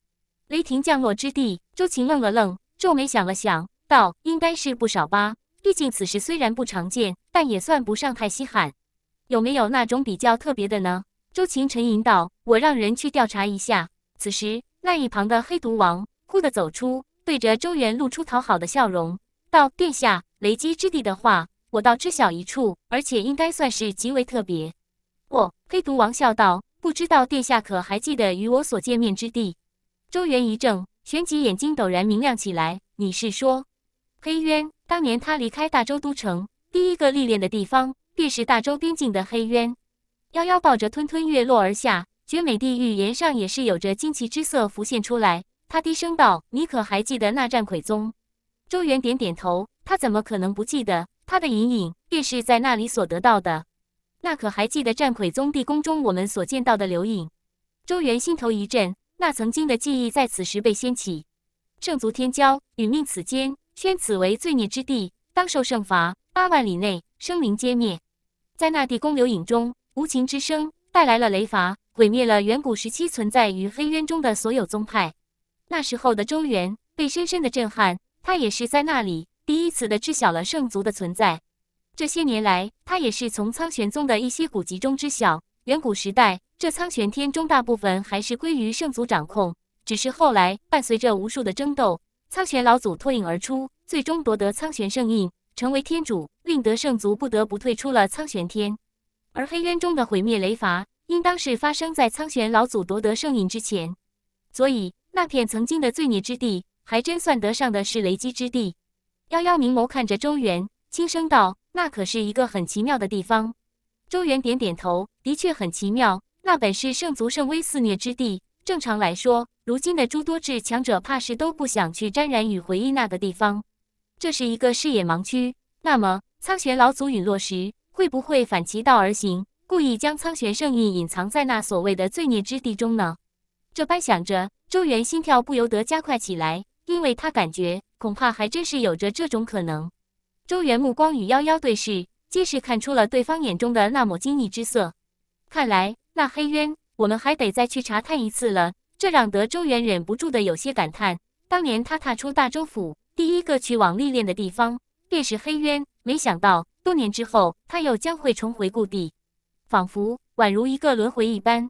雷霆降落之地，周晴愣了愣，皱眉想了想，道：“应该是不少吧。毕竟此事虽然不常见，但也算不上太稀罕。有没有那种比较特别的呢？”周晴沉吟道：“我让人去调查一下。”此时，那一旁的黑毒王忽的走出，对着周元露出讨好的笑容，道：“殿下，雷击之地的话。”我倒知晓一处，而且应该算是极为特别。我黑毒王笑道：“不知道殿下可还记得与我所见面之地？”周元一怔，旋即眼睛陡然明亮起来。“你是说黑渊？当年他离开大周都城，第一个历练的地方便是大周边境的黑渊。”妖妖抱着吞吞月落而下，绝美地玉岩上也是有着惊奇之色浮现出来。他低声道：“你可还记得那战魁宗？”周元点点头，他怎么可能不记得？他的隐隐便是在那里所得到的，那可还记得战魁宗地宫中我们所见到的留影？周元心头一震，那曾经的记忆在此时被掀起。圣族天骄殒命此间，宣此为罪孽之地，当受圣罚。八万里内生灵皆灭。在那地宫留影中，无情之声带来了雷罚，毁灭了远古时期存在于黑渊中的所有宗派。那时候的周元被深深的震撼，他也是在那里。第一次的知晓了圣族的存在，这些年来，他也是从苍玄宗的一些古籍中知晓，远古时代，这苍玄天中大部分还是归于圣族掌控，只是后来伴随着无数的争斗，苍玄老祖脱颖而出，最终夺得苍玄圣印，成为天主，令得圣族不得不退出了苍玄天。而黑渊中的毁灭雷罚，应当是发生在苍玄老祖夺得圣印之前，所以那片曾经的罪孽之地，还真算得上的是雷击之地。幺幺明眸看着周元，轻声道：“那可是一个很奇妙的地方。”周元点点头，的确很奇妙。那本是圣族圣威肆虐之地，正常来说，如今的诸多至强者怕是都不想去沾染与回忆那个地方。这是一个视野盲区。那么，苍玄老祖陨落时，会不会反其道而行，故意将苍玄圣印隐藏在那所谓的罪孽之地中呢？这般想着，周元心跳不由得加快起来。因为他感觉恐怕还真是有着这种可能。周元目光与幺幺对视，皆是看出了对方眼中的那抹惊异之色。看来那黑渊，我们还得再去查探一次了。这让得周元忍不住的有些感叹：当年他踏出大周府，第一个去往历练的地方便是黑渊，没想到多年之后，他又将会重回故地，仿佛宛如一个轮回一般。